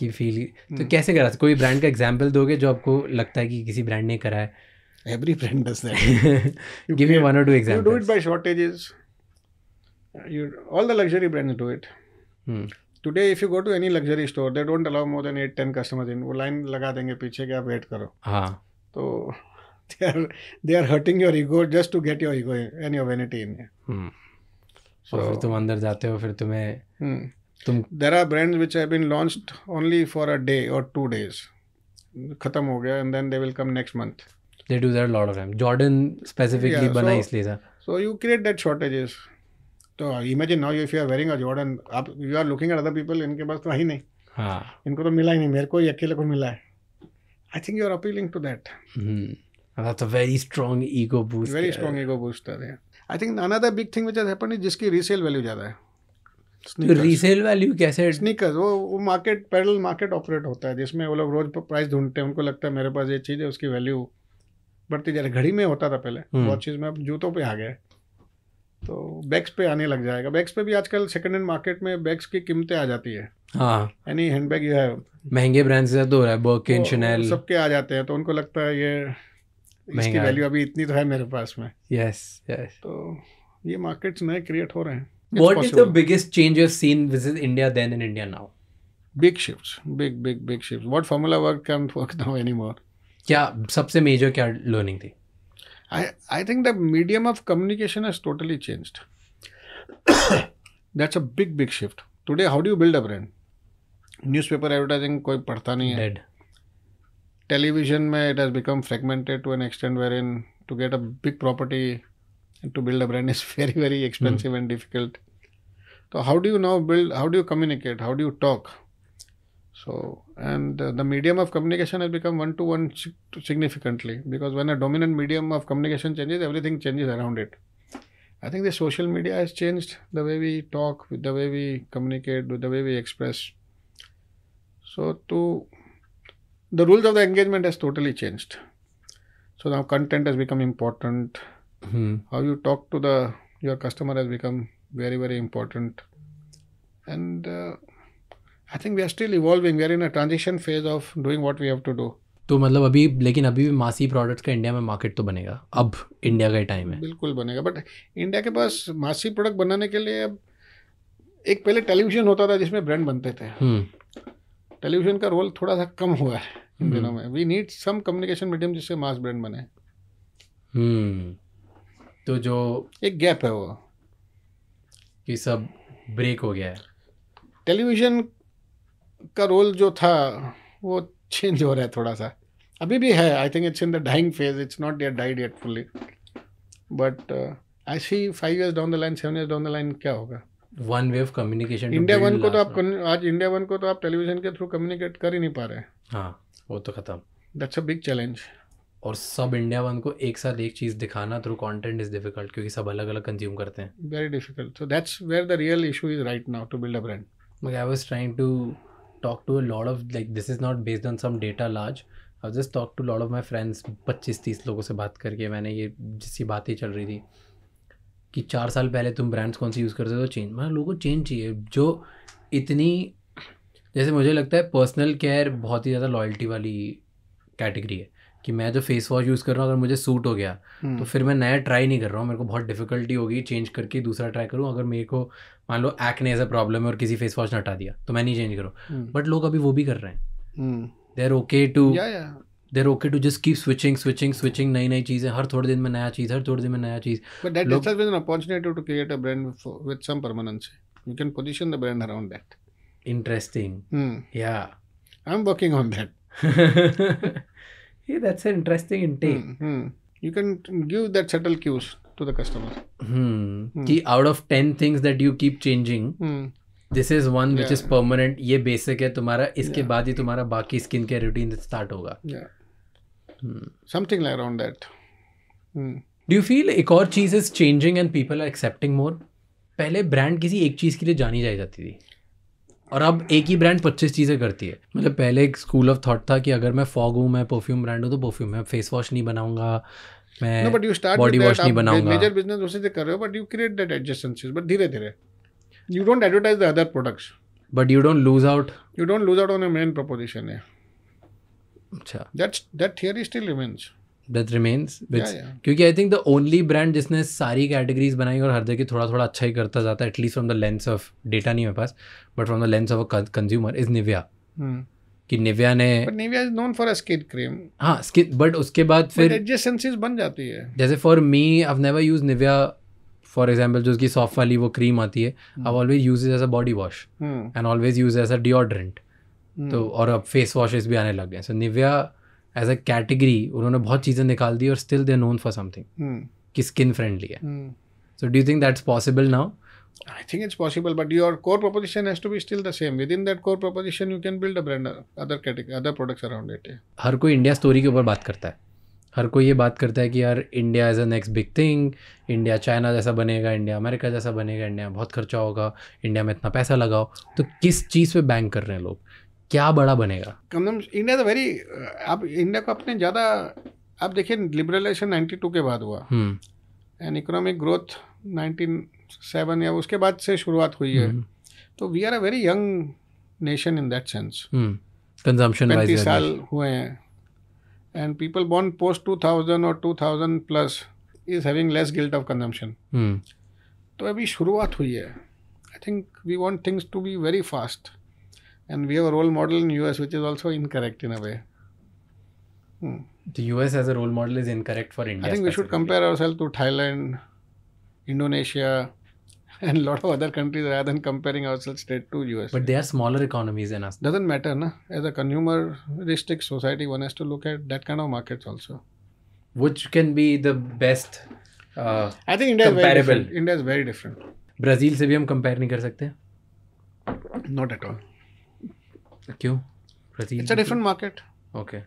कि फील तो हम्म। कैसे करा कोई ब्रांड का एग्जाम्पल दोगे जो आपको लगता है कि किसी ब्रांड ने करा है every brand give me one और two example do it by shortages you all the luxury brands do it today if you go to any luxury store they don't allow more than 8 10 customers in वो लाइन लगा देंगे पीछे के आप वेट करो हां तो they are they are hurting your ego just to get your ego and your vanity in so फिर तुम अंदर जाते हो फिर तुम्हें hmm. तुम there are brands which have been launched only for a day और टू डेज खत्म हो गया and then they will come next month they do that lot of time Jordan specifically बना इसलिए था so you create that shortages तो imagine now if you are wearing a Jordan आप you are looking at other people इनके पास तो है ही नहीं हाँ इनको तो मिला ही नहीं मेरे को ही अकेले को मिला है I think you are appealing to that that's a very strong ego booster very strong ego booster yeah i think another big thing which has happened is जिसकी resale value ज्यादा है रीसेल वैल्यू तो कैसे स्निकर्स वो वो मार्केट पैरल मार्केट ऑपरेट होता है जिसमें वो लोग रोज प्राइस ढूंढते हैं उनको लगता है मेरे पास ये चीज़ है उसकी वैल्यू बढ़ती जा रही घड़ी में होता था पहले बहुत हम्म। में अब जूतों पर आ गया तो बैग्स पे आने लग जाएगा बैग्स पे भी आजकल सेकंड हैंड मार्केट में बैग्स की कीमतें आ जाती है हाँ एनी हैंड बैग है महंगे ब्रांड्स से ज़्यादा हो रहा है बर्किन शनैल सबके आ जाते हैं तो उनको लगता है ये इसकी वैल्यू अभी इतनी तो है मेरे पास में यस यस तो ये मार्केट्स नए क्रिएट हो रहे हैं What is the biggest change you've seen visit India then and India now? Big shifts. Big, big, big shifts. What formula work can't work now anymore? Yeah, subse major kya learning thi? I, I think the medium of communication has totally changed. That's a big, big shift. Today, how do you build a brand? Newspaper advertising koi padhta nahi hai. Dead. Television mein it has become fragmented to an extent wherein to get a big property, and to build a brand is very very expensive mm. and difficult so how do you now build how do you communicate how do you talk so and uh, the medium of communication has become one to one significantly because when a dominant medium of communication changes everything changes around it i think the social media has changed the way we talk with the way we communicate with the way we express so to the rules of the engagement has totally changed so now content has become important hmm. how you talk to the your customer has become very very important and uh, i think we are still evolving we are in a transition phase of doing what we have to do तो मतलब अभी लेकिन अभी भी मासी प्रोडक्ट्स का इंडिया में मार्केट तो बनेगा अब इंडिया का टाइम है बिल्कुल बनेगा बट इंडिया के पास मासी प्रोडक्ट बनाने के लिए अब एक पहले टेलीविजन होता था जिसमें ब्रांड बनते थे टेलीविजन hmm. का रोल थोड़ा सा कम हुआ है इन hmm. दिनों में we need some communication medium जिससे मास ब्रांड बने hmm. तो जो एक गैप है वो कि सब ब्रेक हो गया है टेलीविज़न का रोल जो था वो चेंज हो रहा है थोड़ा सा अभी भी है I think it's in the dying phase it's not dead died at fully but I see five years down the line seven years down the line क्या होगा one way of communication India one को तो आप आज इंडिया वन को तो आप टेलीविजन के थ्रू कम्युनिकेट कर ही नहीं पा रहे हाँ वो तो खत्म दैट्स अ बिग चैलेंज और सब इंडिया वन को एक साथ एक चीज़ दिखाना थ्रू कंटेंट इज़ डिफिकल्ट क्योंकि सब अलग अलग कंज्यूम करते हैं very difficult so that's where the real issue is right now to build a brand like I was trying to talk to a lot of like this is not based on some data large I just talk to lot of my friends पच्चीस तीस लोगों से बात करके मैंने ये जिसकी बातें चल रही थी कि चार साल पहले तुम ब्रांड्स कौन से यूज़ करते हो तो चेंज मैं लोगों को चेंज चाहिए जो इतनी जैसे मुझे लगता है पर्सनल केयर बहुत ही ज़्यादा लॉयल्टी वाली कैटेगरी है कि मैं जो फेस वॉश यूज़ कर रहा हूँ अगर मुझे सूट हो गया हम्म। तो फिर मैं नया ट्राई नहीं कर रहा हूँ मेरे को बहुत डिफिकल्टी होगी चेंज करके दूसरा ट्राई करूँ अगर मेरे को मान लो एक्ने ने ऐसा प्रॉब्लम है और किसी फेस वॉश ने हटा दिया तो मैं नहीं चेंज करूँ बट हम्म। लोग अभी वो भी कर रहे हैं there okay to there okay to just keep switching switching switching नई नई चीज़ें हर थोड़े दिन में नया चीज़ हर थोड़े दिन में नया चीज़ इंटरेस्टिंग या I am working on that hey, that's an interesting intake. Hmm, hmm. You can give that subtle cues to the customer. Hmm. कि hmm. out of 10 things that you keep changing, this is one which is permanent ये बेसिक है तुम्हारा इसके बाद ही तुम्हारा बाकी स्किन केयर रूटीन स्टार्ट होगा something like around that do you feel एक और चीज is changing and people are accepting more पहले ब्रांड किसी एक चीज के लिए जानी जाई जाती थी और अब एक ही ब्रांड पच्चीस चीज़ें करती है मतलब पहले एक स्कूल ऑफ थॉट था कि अगर मैं फॉग हूँ मैं परफ्यूम ब्रांड हूँ तो परफ्यूम मैं फेस वॉश नहीं बनाऊंगा मैं बॉडी वॉश नहीं बनाऊंगा मेजर बिजनेस उसी से कर रहे हो but you create that adjacencies but धीरे धीरे you don't advertise the other products but you don't lose out you don't lose out on main proposition है अच्छा that's that theory still remains that remains क्योंकि I think the only brand जिसने सारी कैटेगरीज बनाई और हर जगह थोड़ा थोड़ा अच्छा ही करता जाता है at least from the lens of data नहीं मेरे पास but from the lens of a consumer is Nivea कि निव्या ने Nivea is known for a skin cream हां स्किन बट उसके बाद फिर एडजेसेंसीज बन जाती है जैसे for me I have never use Nivea for example जो उसकी सॉफ्ट वाली वो क्रीम आती है I always use as a body wash and always use as a deodorant तो और अब फेस वॉशेज भी आने लग गए so Nivea as a category उन्होंने बहुत चीज़ें निकाल दी और still they known for something कि स्किन फ्रेंडली है so do think that's possible now I think it's possible, but your core proposition has to be still the same. Within that core proposition, you can build a brand, other category, other products around it. हर कोई इंडिया स्टोरी के ऊपर बात करता है हर कोई ये बात करता है कि यार India is a next big thing India China जैसा बनेगा इंडिया अमेरिका जैसा बनेगा इंडिया बहुत खर्चा होगा इंडिया में इतना पैसा लगाओ तो किस चीज़ पे बैंक कर रहे हैं लोग क्या बड़ा बनेगा कम से कम इंडिया तो वेरी uh, आप इंडिया को अपने ज़्यादा आप देखिए लिबरलाइजेशन टू के बाद हुआ and economic growth nineteen seven या उसके बाद से शुरुआत हुई है हम्म। तो we are a very young nation in that sense consumption पैंतीस साल हुए हैं and people born post two thousand और two thousand plus is having less guilt of consumption तो अभी शुरुआत हुई है I think we want things to be very fast and we have a role model in US which is also incorrect in a way. Hmm. The US as a role model is incorrect for India. I think we should compare ourselves to Thailand, Indonesia, and a lot of other countries rather than comparing ourselves straight to US. But they are smaller economies than us. Doesn't matter, na? As a consumeristic society, one has to look at that kind of markets also. Which can be the best. Uh, I think India comparable. is very different. India is very different. Brazil से भी हम कंपेयर नहीं कर सकते नॉट एट ऑल क्यों it's a different market okay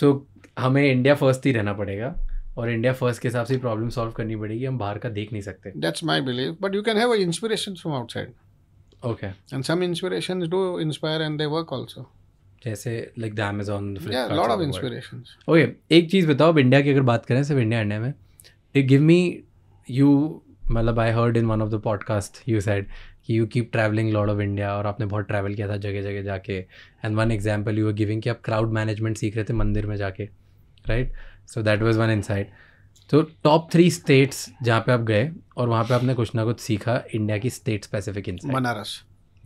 तो hmm. हमें इंडिया फर्स्ट ही रहना पड़ेगा और इंडिया फर्स्ट के हिसाब से प्रॉब्लम सॉल्व करनी पड़ेगी हम बाहर का देख नहीं सकते that's my believe but you can have inspiration from outside okay and some inspirations do inspire and they work also जैसे like the Amazon lot of inspirations okay एक चीज़ बताओ अब इंडिया की अगर बात करें सिर्फ इंडिया इंडिया में गिव मी यू मतलब I heard in one of the podcast you said कि you keep travelling lot of India और आपने बहुत ट्रैवल किया था जगह जगह जाके and one example you are giving कि आप क्राउड मैनेजमेंट सीख रहे थे मंदिर में जाके right so that was one insight तो टॉप थ्री स्टेट्स जहाँ पे आप गए और वहाँ पे आपने कुछ ना कुछ सीखा इंडिया की state specific insight Banaras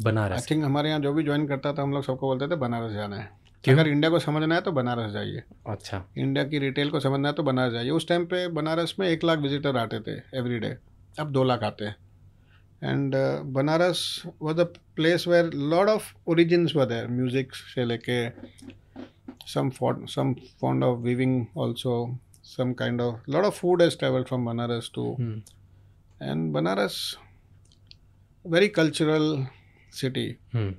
Banaras I think हमारे यहाँ जो भी ज्वाइन करता था हम लोग सबको बोलते थे बनारस जाना है क्यों? अगर इंडिया को समझना है तो बनारस जाइए अच्छा इंडिया की रिटेल को समझना है तो बनारस जाइए उस टाइम पे बनारस में एक लाख विजिटर आते थे एवरी डे अब दो लाख आते हैं and uh, Banaras was a place where a lot of origins were there. Music, say like a, uh, some fond, some fond of weaving also, some kind of lot of food has traveled from Banaras too, mm. and Banaras, very cultural city, mm.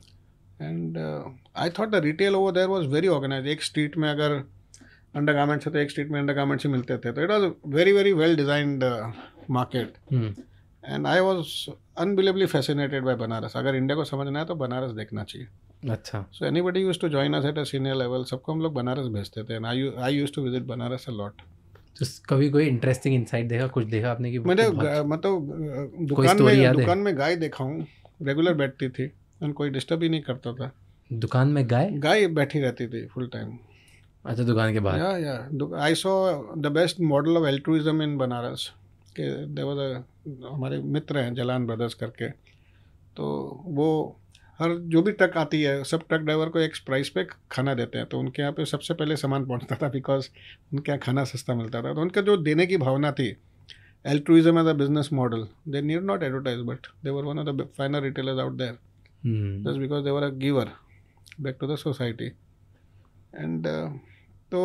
and uh, I thought the retail over there was very organized. एक street में अगर अंडरगारमेंट्स होते एक स्ट्रीट में अंडरगारमेंट्स ही मिलते थे तो very very well designed well uh, designed market hmm. And I was. Unbelievably fascinated by Banaras अगर इंडिया को समझना है तो बनारस देखना चाहिए अच्छा so anybody used to join us at a senior level सबको हम लोग बनारस भेजते थे I I use to visit Banaras a lot तो कभी कोई इंटरेस्टिंग इंसाइट देखा कुछ देखा आपने की मैंने मतलब दुकान में दुकान में गाय देखा हूँ रेगुलर बैठती थी एंड कोई डिस्टर्ब ही नहीं करता था दुकान में गाय गाय बैठी रहती थी फुल टाइम अच्छा दुकान के बाहर या या I saw the best model of altruism in Banaras के देयर वाज अ हमारे मित्र हैं जलान ब्रदर्स करके तो वो हर जो भी ट्रक आती है सब ट्रक ड्राइवर को एक प्राइस पे खाना देते हैं तो उनके यहाँ पे सबसे पहले सामान पहुँचता था बिकॉज उनके यहाँ खाना सस्ता मिलता था तो उनका जो देने की भावना थी altruism as a business model they need not advertise but they were one of the finer retailers out there just because they were a giver back to the society and तो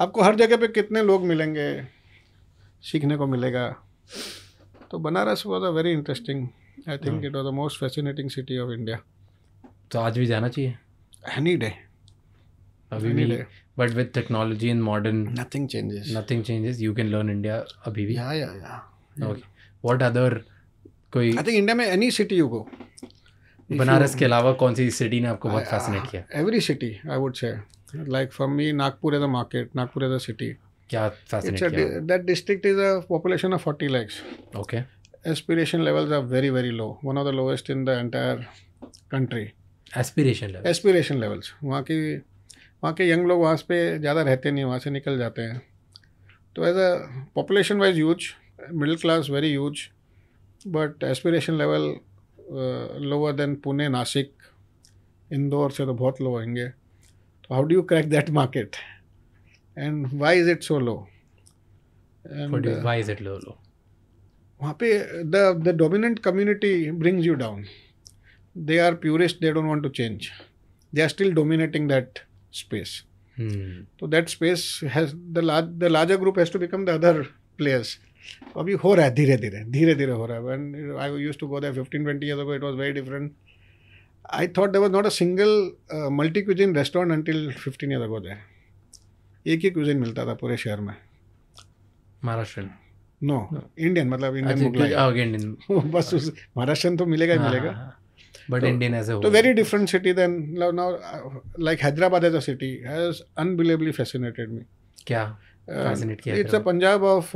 आपको हर जगह पे कितने लोग मिलेंगे सीखने को मिलेगा तो Banaras was a very interesting I think it was a most fascinating city of India तो आज भी जाना चाहिए एनी डे अभी भी but with technology in modern nothing changes nothing changes you can learn India अभी भी या या ओके व्हाट अदर कोई आई थिंक इंडिया में any city you go Banaras के अलावा कौन सी सिटी ने आपको बहुत फैसिनेट किया every city I would say like for me Nagpur as a market Nagpur as a city क्या that district is a population of forty lakhs okay aspiration levels very very low one of the lowest in the entire country aspiration aspiration levels वहाँ की वहाँ के यंग लोग वहाँ पे ज़्यादा रहते नहीं वहाँ से निकल जाते हैं तो as a population wise huge middle class very huge but aspiration level lower than Pune Nashik Indore से तो बहुत लो होंगे तो how do you crack that market and why is it so low? And is, why is it low? low? वहाँ पे the the dominant community brings you down they are purist they don't want to change they are still dominating that space तो that space has the large the larger group has to become the other players अभी हो रहा है धीरे धीरे धीरे धीरे हो रहा है and I use to go that fifteen twenty years ago it was very different I thought there was not a single multi cuisine restaurant until fifteen years ago there एक ही क्यूजिन मिलता था पूरे शहर में महाराष्ट्र नो इंडियन मतलब इंडियन अच्छा, इंडियन बस उस महाराष्ट्र तो मिलेगा ही हाँ, मिलेगा बट इंडियन एज तो very different city then now like Hyderabad as a city has unbelievably fascinated me क्या it's a Punjab of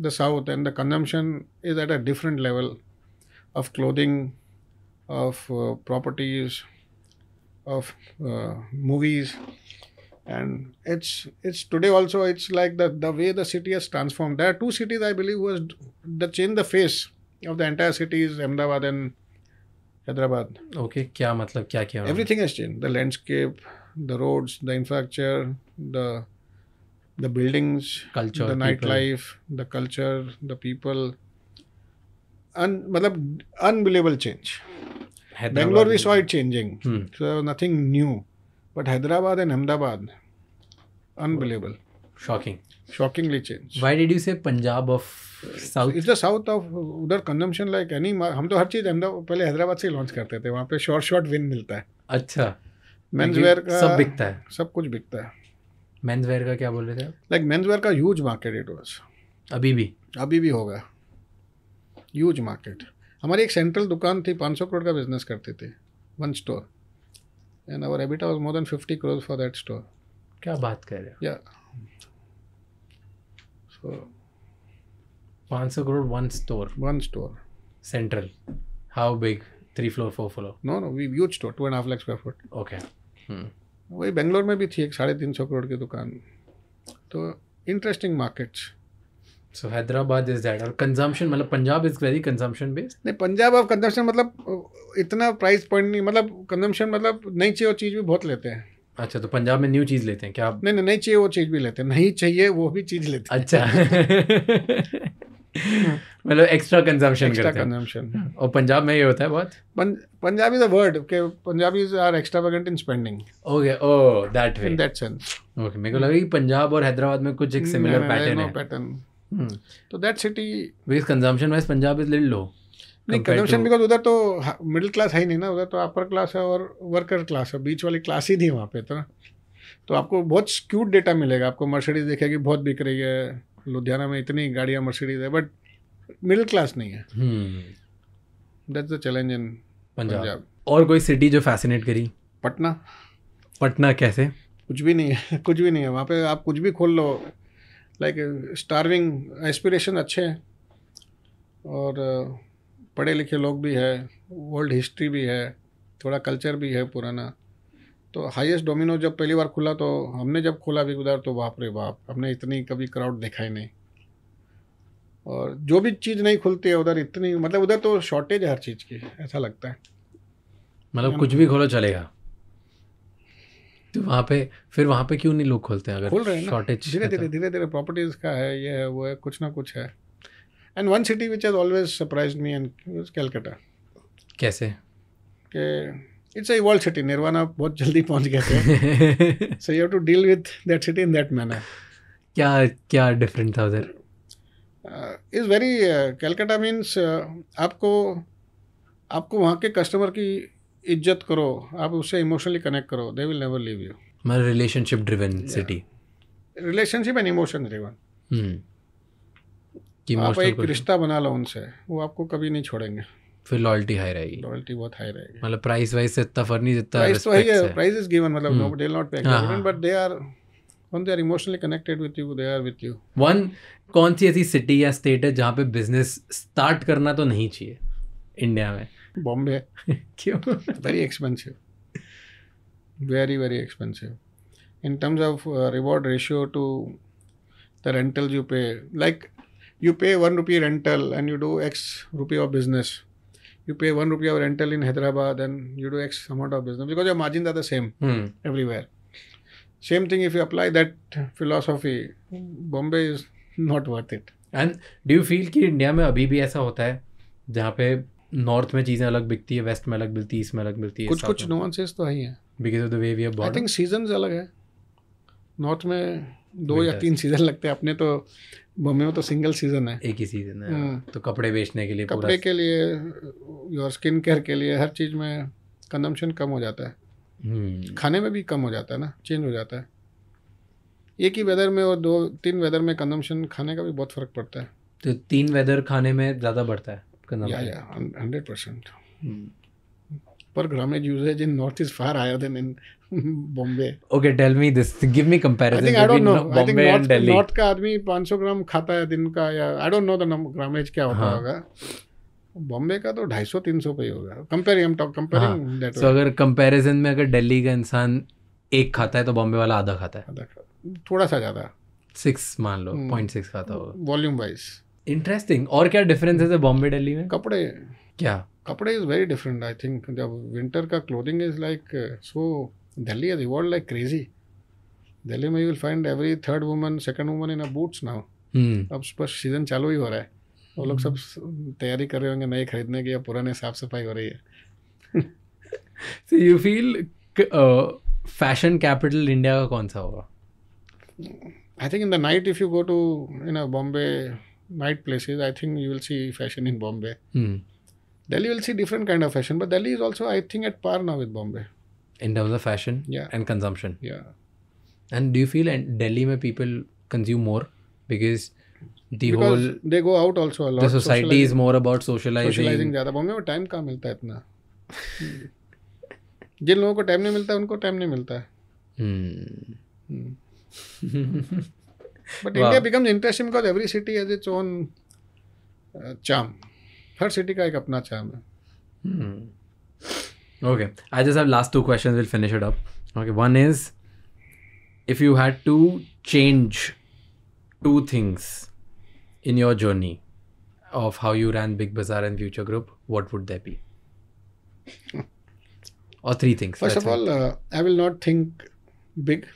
the south and the consumption is at a different level of clothing of properties of movies and it's it's today also it's like the the way the city has transformed there are two cities i believe was that changed the face of the entire city is ahmedabad and hyderabad okay kya matlab kya kiya everything has changed the landscape the roads the infrastructure the the buildings culture the nightlife the culture the people un, matlab, unbelievable change Hyderabad. Bangalore, we saw it changing. Hmm. So nothing new. But Hyderabad and Ahmedabad unbelievable shocking shockingly change Why did you say Punjab of south is the south of उधर consumption लाइक एनी हम तो हर चीज़ अहमदाबाद पहले हैदराबाद से लॉन्च करते थे वहाँ पे शॉर्ट शॉर्ट विन मिलता है अच्छा मेन्स वेयर का सब बिकता है सब कुछ बिकता है मेन्स वेयर का क्या बोल रहे थे लाइक मेन्स वेयर का ह्यूज मार्केट इट वॉज अभी भी अभी भी होगा ह्यूज मार्केट हमारी एक सेंट्रल दुकान थी 500 करोड़ का बिजनेस करते थे one store and our EBITDA was more than fifty crores for that store क्या बात कर रहे हो या सो पाँच सौ करोड़ one store one store central how big three floor four floor no no we use store two and half lakhs foot okay वही बेंगलोर में भी थी एक साढ़े तीन सौ करोड़ की दुकान तो interesting markets so Hyderabad is that और कंजम्पशन मतलब Punjab is very consumption based नहीं पंजाब ऑफ कंजम्पशन मतलब इतना प्राइस पॉइंट नहीं मतलब कंजम्पशन मतलब नई चीज और चीज़ भी बहुत लेते हैं अच्छा तो पंजाब में न्यू चीज़ लेते हैं क्या आप नहीं नहीं नहीं चाहिए वो चीज़ भी लेते हैं नहीं चाहिए वो भी चीज़ लेते हैं अच्छा मतलब एक्स्ट्रा कंजम्पशन करते एक्स्ट्रा कंजम्पशन और पंजाब में ये होता है बहुत पंजाबी इज अ वर्ड के Punjabi is are extravagant in spending okay oh that way in that sense okay मेरे को लगा कि पंजाब और हैदराबाद में कुछ एक सिमिलर पैटर्न है पैटर्न Hmm. तो that city because consumption wise Punjab is little low नहीं कंजम्पशन बिकॉज उधर तो मिडिल क्लास है ही नहीं ना उधर तो अपर क्लास है और वर्कर क्लास है बीच वाली क्लास ही नहीं वहाँ पे तो तो आपको बहुत स्क्यूट डेटा मिलेगा आपको मर्सिडीज देखेगी बहुत बिक रही है लुधियाना में इतनी गाड़ियाँ मर्सिडीज है बट मिडिल क्लास नहीं है that's the challenge in Punjab और कोई सिटी जो फैसिनेट करी पटना पटना कैसे कुछ भी नहीं है कुछ भी नहीं है वहाँ पे आप कुछ भी खोल लो लाइक स्टारविंग एस्पिरेशन अच्छे हैं और uh, पढ़े लिखे लोग भी है वर्ल्ड हिस्ट्री भी है थोड़ा कल्चर भी है पुराना तो हाईएस्ट डोमिनो जब पहली बार खुला तो हमने जब खोला भी उधर तो बाप रे बाप हमने इतनी कभी क्राउड देखा ही नहीं और जो भी चीज़ नहीं खुलती है उधर इतनी मतलब उधर तो शॉर्टेज है हर चीज़ की ऐसा लगता है मतलब कुछ भी खोलो चलेगा तो वहाँ पे फिर वहाँ पे क्यों नहीं लोग खोलते हैं अगर खोल रहे शॉर्टेज धीरे धीरे धीरे धीरे प्रॉपर्टीज़ का है ये है वो है कुछ ना कुछ है and one city which has always surprise me and Calcutta कैसे के इट्स अ वर्ल्ड सिटी निर्वाणा बहुत जल्दी पहुँच गए थे so you to deal with that city in that manner क्या क्या डिफरेंट था उधर इज़ वेरी कैलकाटा मीन्स आपको आपको वहाँ के कस्टमर की इज्जत करो आप उससे इमोशनली कनेक्ट करो they will never leave you मैं relationship driven city relationship and emotion driven आप एक रिश्ता बना लो उनसे वो आपको कभी नहीं छोड़ेंगे फिर लॉयल्टी हाई रहेगी लॉयल्टी बहुत हाई रहेगी मतलब प्राइस वाइज से इतना फर्क नहीं जितना प्राइस तो है प्राइस इज गिवन मतलब no they not pay but they are one they are emotionally connected with you they are with you one कौन सी ऐसी सिटी या स्टेट है जहाँ पे बिजनेस स्टार्ट करना तो नहीं चाहिए इंडिया में बॉम्बे क्यों very expensive very very expensive in terms of reward ratio to the rental you pay like you pay one rupee rental and you do X rupee of business you pay one rupee of rental in Hyderabad and you do X amount of business because your margin the same everywhere same thing if you apply that philosophy Bombay is not worth it and do you feel कि इंडिया में अभी भी ऐसा होता है जहाँ पे नॉर्थ में चीज़ें अलग बिकती है वेस्ट में अलग मिलती है ईस्ट में अलग मिलती है कुछ कुछ नुआंसेस तो है ही हैं because of the way we I think season अलग है नॉर्थ में दो या तीन सीज़न लगते हैं अपने तो बॉम्बे में तो सिंगल सीज़न है एक ही सीज़न है हाँ। तो कपड़े बेचने के लिए कपड़े के लिए योर स्किन केयर के लिए हर चीज़ में कंजम्पशन कम हो जाता है हम्म। खाने में भी कम हो जाता है ना चेंज हो जाता है एक ही वेदर में और दो तीन वेदर में कंजम्पशन खाने का भी बहुत फ़र्क पड़ता है तो तीन वेदर खाने में ज़्यादा बढ़ता है करना या या हंड्रेड परसेंट पर grammage usage in north is far higher than in Bombay okay tell me this give me comparison I don't know I think north north का आदमी 500 ग्राम खाता है दिन का या I don't know the number grammage क्या होता हाँ. होगा बॉम्बे का तो 250 300 पे होगा compare I am talk comparing that so अगर कंपैरिजन में अगर दिल्ली का इंसान एक खाता है तो बॉम्बे वाला आधा खाता है आधा थोड़ा सा ज्यादा 6 मान लो 0.6 हम्म। खाता होगा वॉल्यूम वाइज इंटरेस्टिंग और क्या डिफरेंस है बॉम्बे दिल्ली में कपड़े क्या कपड़े is very different I think जब विंटर का clothing is like so Delhi is world like crazy Delhi में you will find every third woman second woman in a boots now अब स्पष्ट सीज़न चालू ही हो रहा है वो लोग सब hmm. तैयारी कर रहे होंगे नए खरीदने की या पुराने साफ सफाई हो रही है so you feel fashion capital India का कौन सा होगा I think in the night if you go to in Bombay night places, I think you will see fashion in Bombay. Mm. Delhi will see different kind of fashion, but Delhi is also, I think, at par now with Bombay. In terms of fashion yeah. and consumption. Yeah. And do you feel in Delhi where people consume more? Because the because whole they go out also a lot. The society is more about socializing. Socializing ज़्यादा बॉम्बे में time कहाँ मिलता है इतना जिन लोगों को टाइम नहीं मिलता उनको टाइम नहीं मिलता है but India becomes interesting because every city has its own uh, charm. Her city ka ek apna charm hmm. Okay. I just have last two questions. We'll finish it up. Okay. One is if you had to change two things in your journey of how you ran Big Bazaar and Future Group, what would they be? or three things. First of all, uh, I will not think big.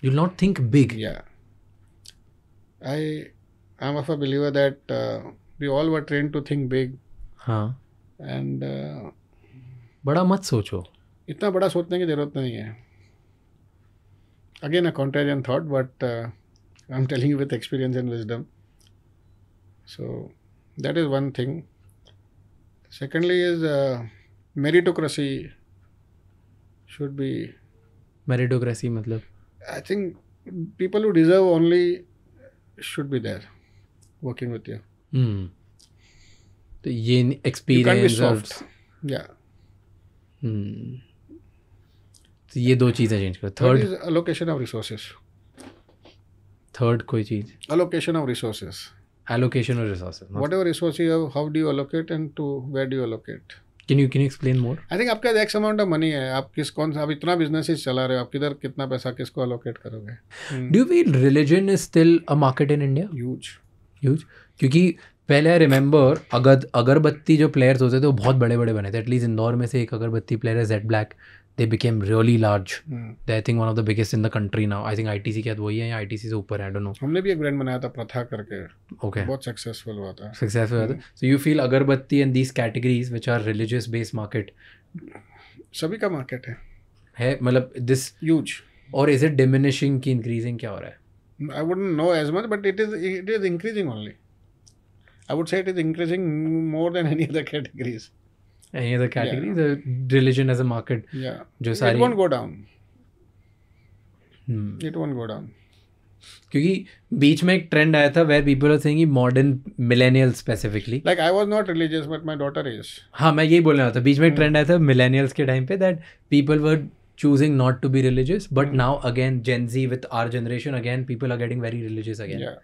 You'll not think big. Yeah. I I'm of a believer that uh, we all were trained to think big. हाँ एंड बड़ा मत सोचो इतना बड़ा सोचने की ज़रूरत नहीं है again a contrarian thought but I am telling with experience and wisdom so that is one thing secondly is meritocracy should be meritocracy मतलब I think people who deserve only should be there working with you. Mm. The yin experience. You can't be soft. Yeah. Hmm. तो ये दो चीजें चेंज कर third allocation of resources third कोई चीज allocation of resources allocation of resources whatever resource you have how do you allocate and to where do you allocate can you can explain more I think आपके एक्स अमाउंट ऑफ मनी है आप किस कौन सा आप इतना बिजनेस ही चला रहे हो आप किधर कितना पैसा किसको अलोकेट करोगे do we religion is still a market in India huge huge क्योंकि पहले आई रिमेंबर अगर अगरबत्ती जो प्लेयर्स होते थे वो बहुत बड़े बड़े बने थे एटलीस्ट इंदौर में से एक अगरबत्ती प्लेयर है Z black they became really large I think one of the biggest in the country now I think I T C क्या वही है या आई टी सी से ऊपर है डोंट नो हमने भी एक ब्रांड बनाया था प्रथा करके ओके बहुत सक्सेसफुल हुआ था सक्सेसफुल हुआ था सो यू फील अगरबत्ती and these categories which are religious based market सभी का मार्केट है है मतलब दिस ह्यूज और इज इट डिमिनिशिंग की इंक्रीजिंग क्या हो रहा है I would know as much but it is it is increasing only I would say it is increasing more than any other categories any other category yeah. the religion as a market yeah जो सारी it won't go down hmm. it won't go down क्योंकि बीच में एक ट्रेंड आया था where people are saying modern millennial specifically like I was not religious but my daughter is हां मैं यही बोल रहा था बीच में एक ट्रेंड आया था मिलेनियल्स के टाइम पे that people were choosing not to be religious but mm. now again gen z with our generation again people are getting very religious again yeah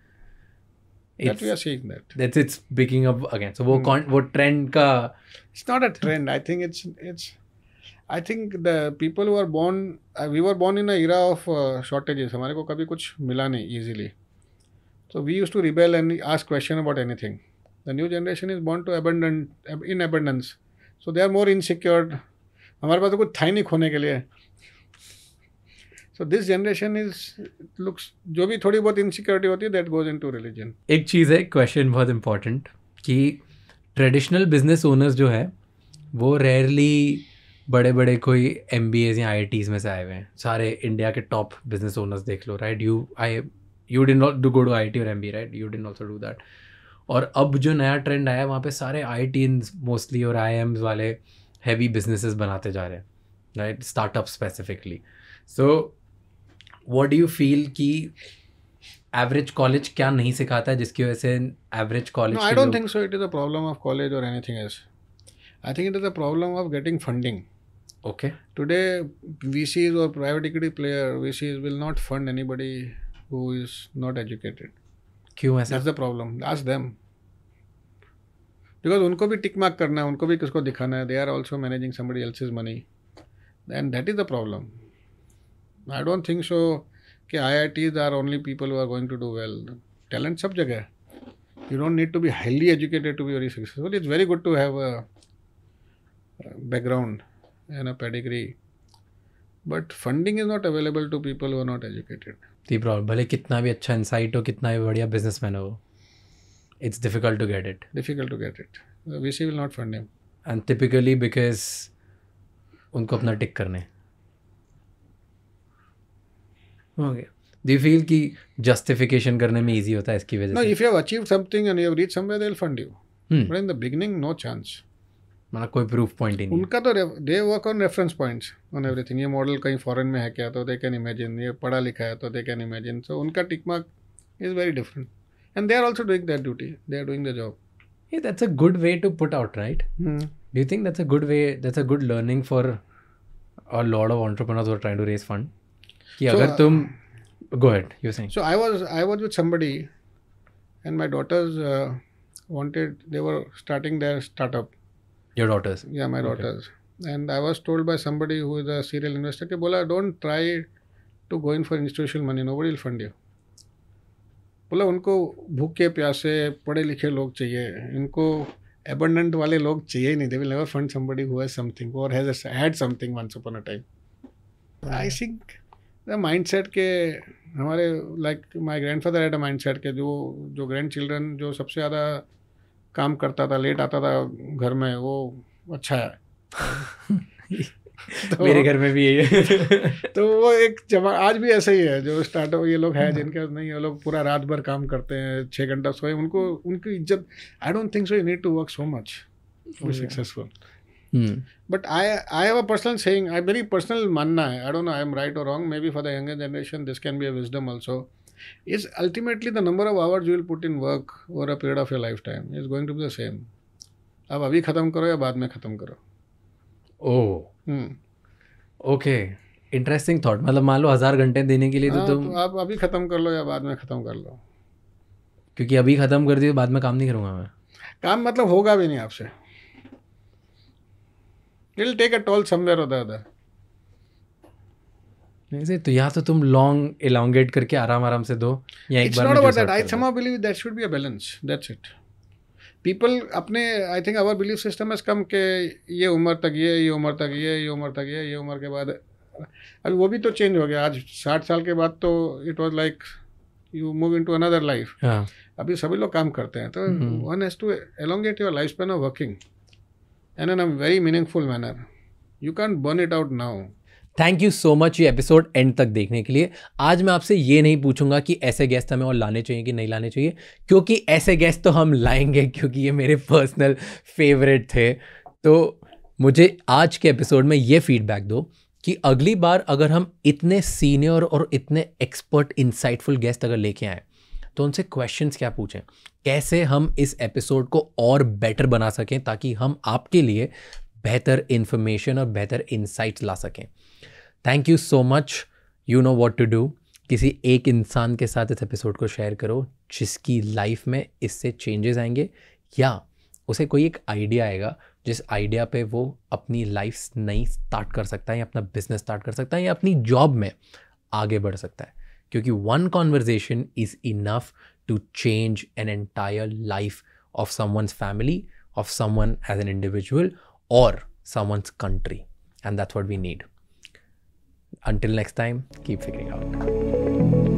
that we are seeing that. That's it's picking up again. So वो कौन hmm. trend ka It's not a trend. I think it's it's I think the people who are born we are born in a era of shortages हमारे को कभी कुछ मिला नहीं ईजिली तो we use to rebel and ask question about anything the new generation is born to abundant in abundance so they are more insecured हमारे पास तो कुछ था ही नहीं खोने के लिए so this generation is looks जो भी थोड़ी बहुत इनसिक्योरिटी होती है that goes into religion एक चीज़ है क्वेश्चन बहुत इंपॉर्टेंट कि ट्रेडिशनल बिजनेस ओनर्स जो है वो रेयरली बड़े बड़े कोई एम बी एज या आई आई टीज़ में से आए हुए हैं सारे इंडिया के टॉप बिजनेस ओनर्स देख लो right you I you did not do go to I और M B right you did also do that और अब जो नया ट्रेंड आया वहाँ पर सारे आई टी मोस्टली और आई एम्स वाले हैवी बिजनेसेस बनाते जा रहे हैं right startup specifically so what do you feel कि एवरेज कॉलेज क्या नहीं सिखाता है जिसकी वजह से average college I don't think so it is a problem of college और anything else I think it is a problem of getting funding और private vcs player V C is will not fund anybody who is not educated क्यों ऐसा that's the problem ask them because उनको भी टिक मार्क करना है उनको भी किसको दिखाना है they are also managing somebody else is money and that is the problem I don't think so. Okay, IITs are only people who are going to do well. Talent sub jagah. You don't need to be highly educated to be very successful. It's very good to have a background and a pedigree. But funding is not available to people who not educated the problem भले कितना भी अच्छा इंसाइट हो कितना भी बढ़िया बिजनेसमैन हो it's difficult to get it difficult to get it V C will not fund and typically because उनको अपना टिक करने ओके Do you feel कि justification करने में easy होता है इसकी वजह No, से? if you have achieved something and you have reached somewhere, they'll fund you. Hmm. But in the beginning, no chance. मतलब कोई proof point ही नहीं उनका तो they work on reference points on everything ये मॉडल कहीं फॉरेन में है क्या तो दे कैन इमेजिन ये पढ़ा लिखा है तो दे कैन इमेजिन सो उनका tick mark is very different and they are also doing that duty they are doing the job Yeah, that's a good way to put out, right? Do you think that's a good way? That's a good learning for a lot of entrepreneurs who are trying to raise fund. कि so, अगर uh, तुम go ahead you saying so I was I was with somebody and my daughters wanted they were starting their startup your daughters या my daughters and I was told by somebody who is a serial investor कि बोला don't try to go in for institutional money nobody will fund you बोला उनको भूखे प्यासे पढ़े लिखे लोग चाहिए इनको एबंडेंट वाले लोग चाहिए ही नहीं they will never fund somebody who has something और has had something once upon a time I think mindset के हमारे like my grandfather at a mindset के जो जो ग्रैंड चिल्ड्रन जो सबसे ज़्यादा काम करता था लेट आता था घर में वो अच्छा है तो, मेरे घर में भी यही तो वो एक जमा आज भी ऐसा ही है जो स्टार्टअप ये लोग हैं जिनके नहीं ये लोग पूरा रात भर काम करते हैं छः घंटा सोए उनको उनकी इज्जत I don't think so you need to work so much successful but I I have a personal saying I मेरी पर्सनल मानना है I don't know I am right और wrong maybe for the younger generation this can be a wisdom also is ultimately the number of hours you will put in work over a period of your lifetime is going to be the same अब अभी ख़त्म करो या बाद में ख़त्म करो ओह ओके इंटरेस्टिंग थॉट मतलब मान लो हज़ार घंटे देने के लिए तो हाँ, तुम तो आप अभी ख़त्म कर लो या बाद में ख़त्म कर लो क्योंकि अभी ख़त्म कर दिए बाद में काम नहीं करूँगा मैं काम मतलब होगा भी नहीं आपसे it take a toll somewhere और द अदर नहीं सर तो या तो तुम लॉन्ग एलोंगेट करके आराम आराम से दो या एक बार it's not about that I somehow believe that should be a balance that's it people अपने I think our belief system is कम के ये उम्र तक ये ये उम्र तक ये ये उम्र तक ये ये उम्र के बाद अभी वो भी तो चेंज हो गया आज साठ साल के बाद तो it was like you move into another life अभी सभी लोग काम करते हैं तो one has to elongate your life span of working and in a very meaningful manner. You can't burn it out now. Thank you so much ये एपिसोड एंड तक देखने के लिए आज मैं आपसे ये नहीं पूछूंगा कि ऐसे गेस्ट हमें और लाने चाहिए कि नहीं लाने चाहिए क्योंकि ऐसे गेस्ट तो हम लाएंगे क्योंकि ये मेरे पर्सनल फेवरेट थे तो मुझे आज के एपिसोड में ये फीडबैक दो कि अगली बार अगर हम इतने सीनियर और इतने एक्सपर्ट इंसाइटफुल गेस्ट अगर लेके आएँ तो उनसे क्वेश्चंस क्या पूछें कैसे हम इस एपिसोड को और बेटर बना सकें ताकि हम आपके लिए बेहतर इन्फॉर्मेशन और बेहतर इंसाइट्स ला सकें thank you so much you know what to do किसी एक इंसान के साथ इस एपिसोड को शेयर करो जिसकी लाइफ में इससे चेंजेस आएंगे या उसे कोई एक आइडिया आएगा जिस आइडिया पे वो अपनी लाइफ नई स्टार्ट कर सकता है या अपना बिजनेस स्टार्ट कर सकता है या अपनी जॉब में आगे बढ़ सकता है क्योंकि one conversation is enough to change an entire life of someone's family of someone as an individual और someone's country and that's what we need until next time keep figuring out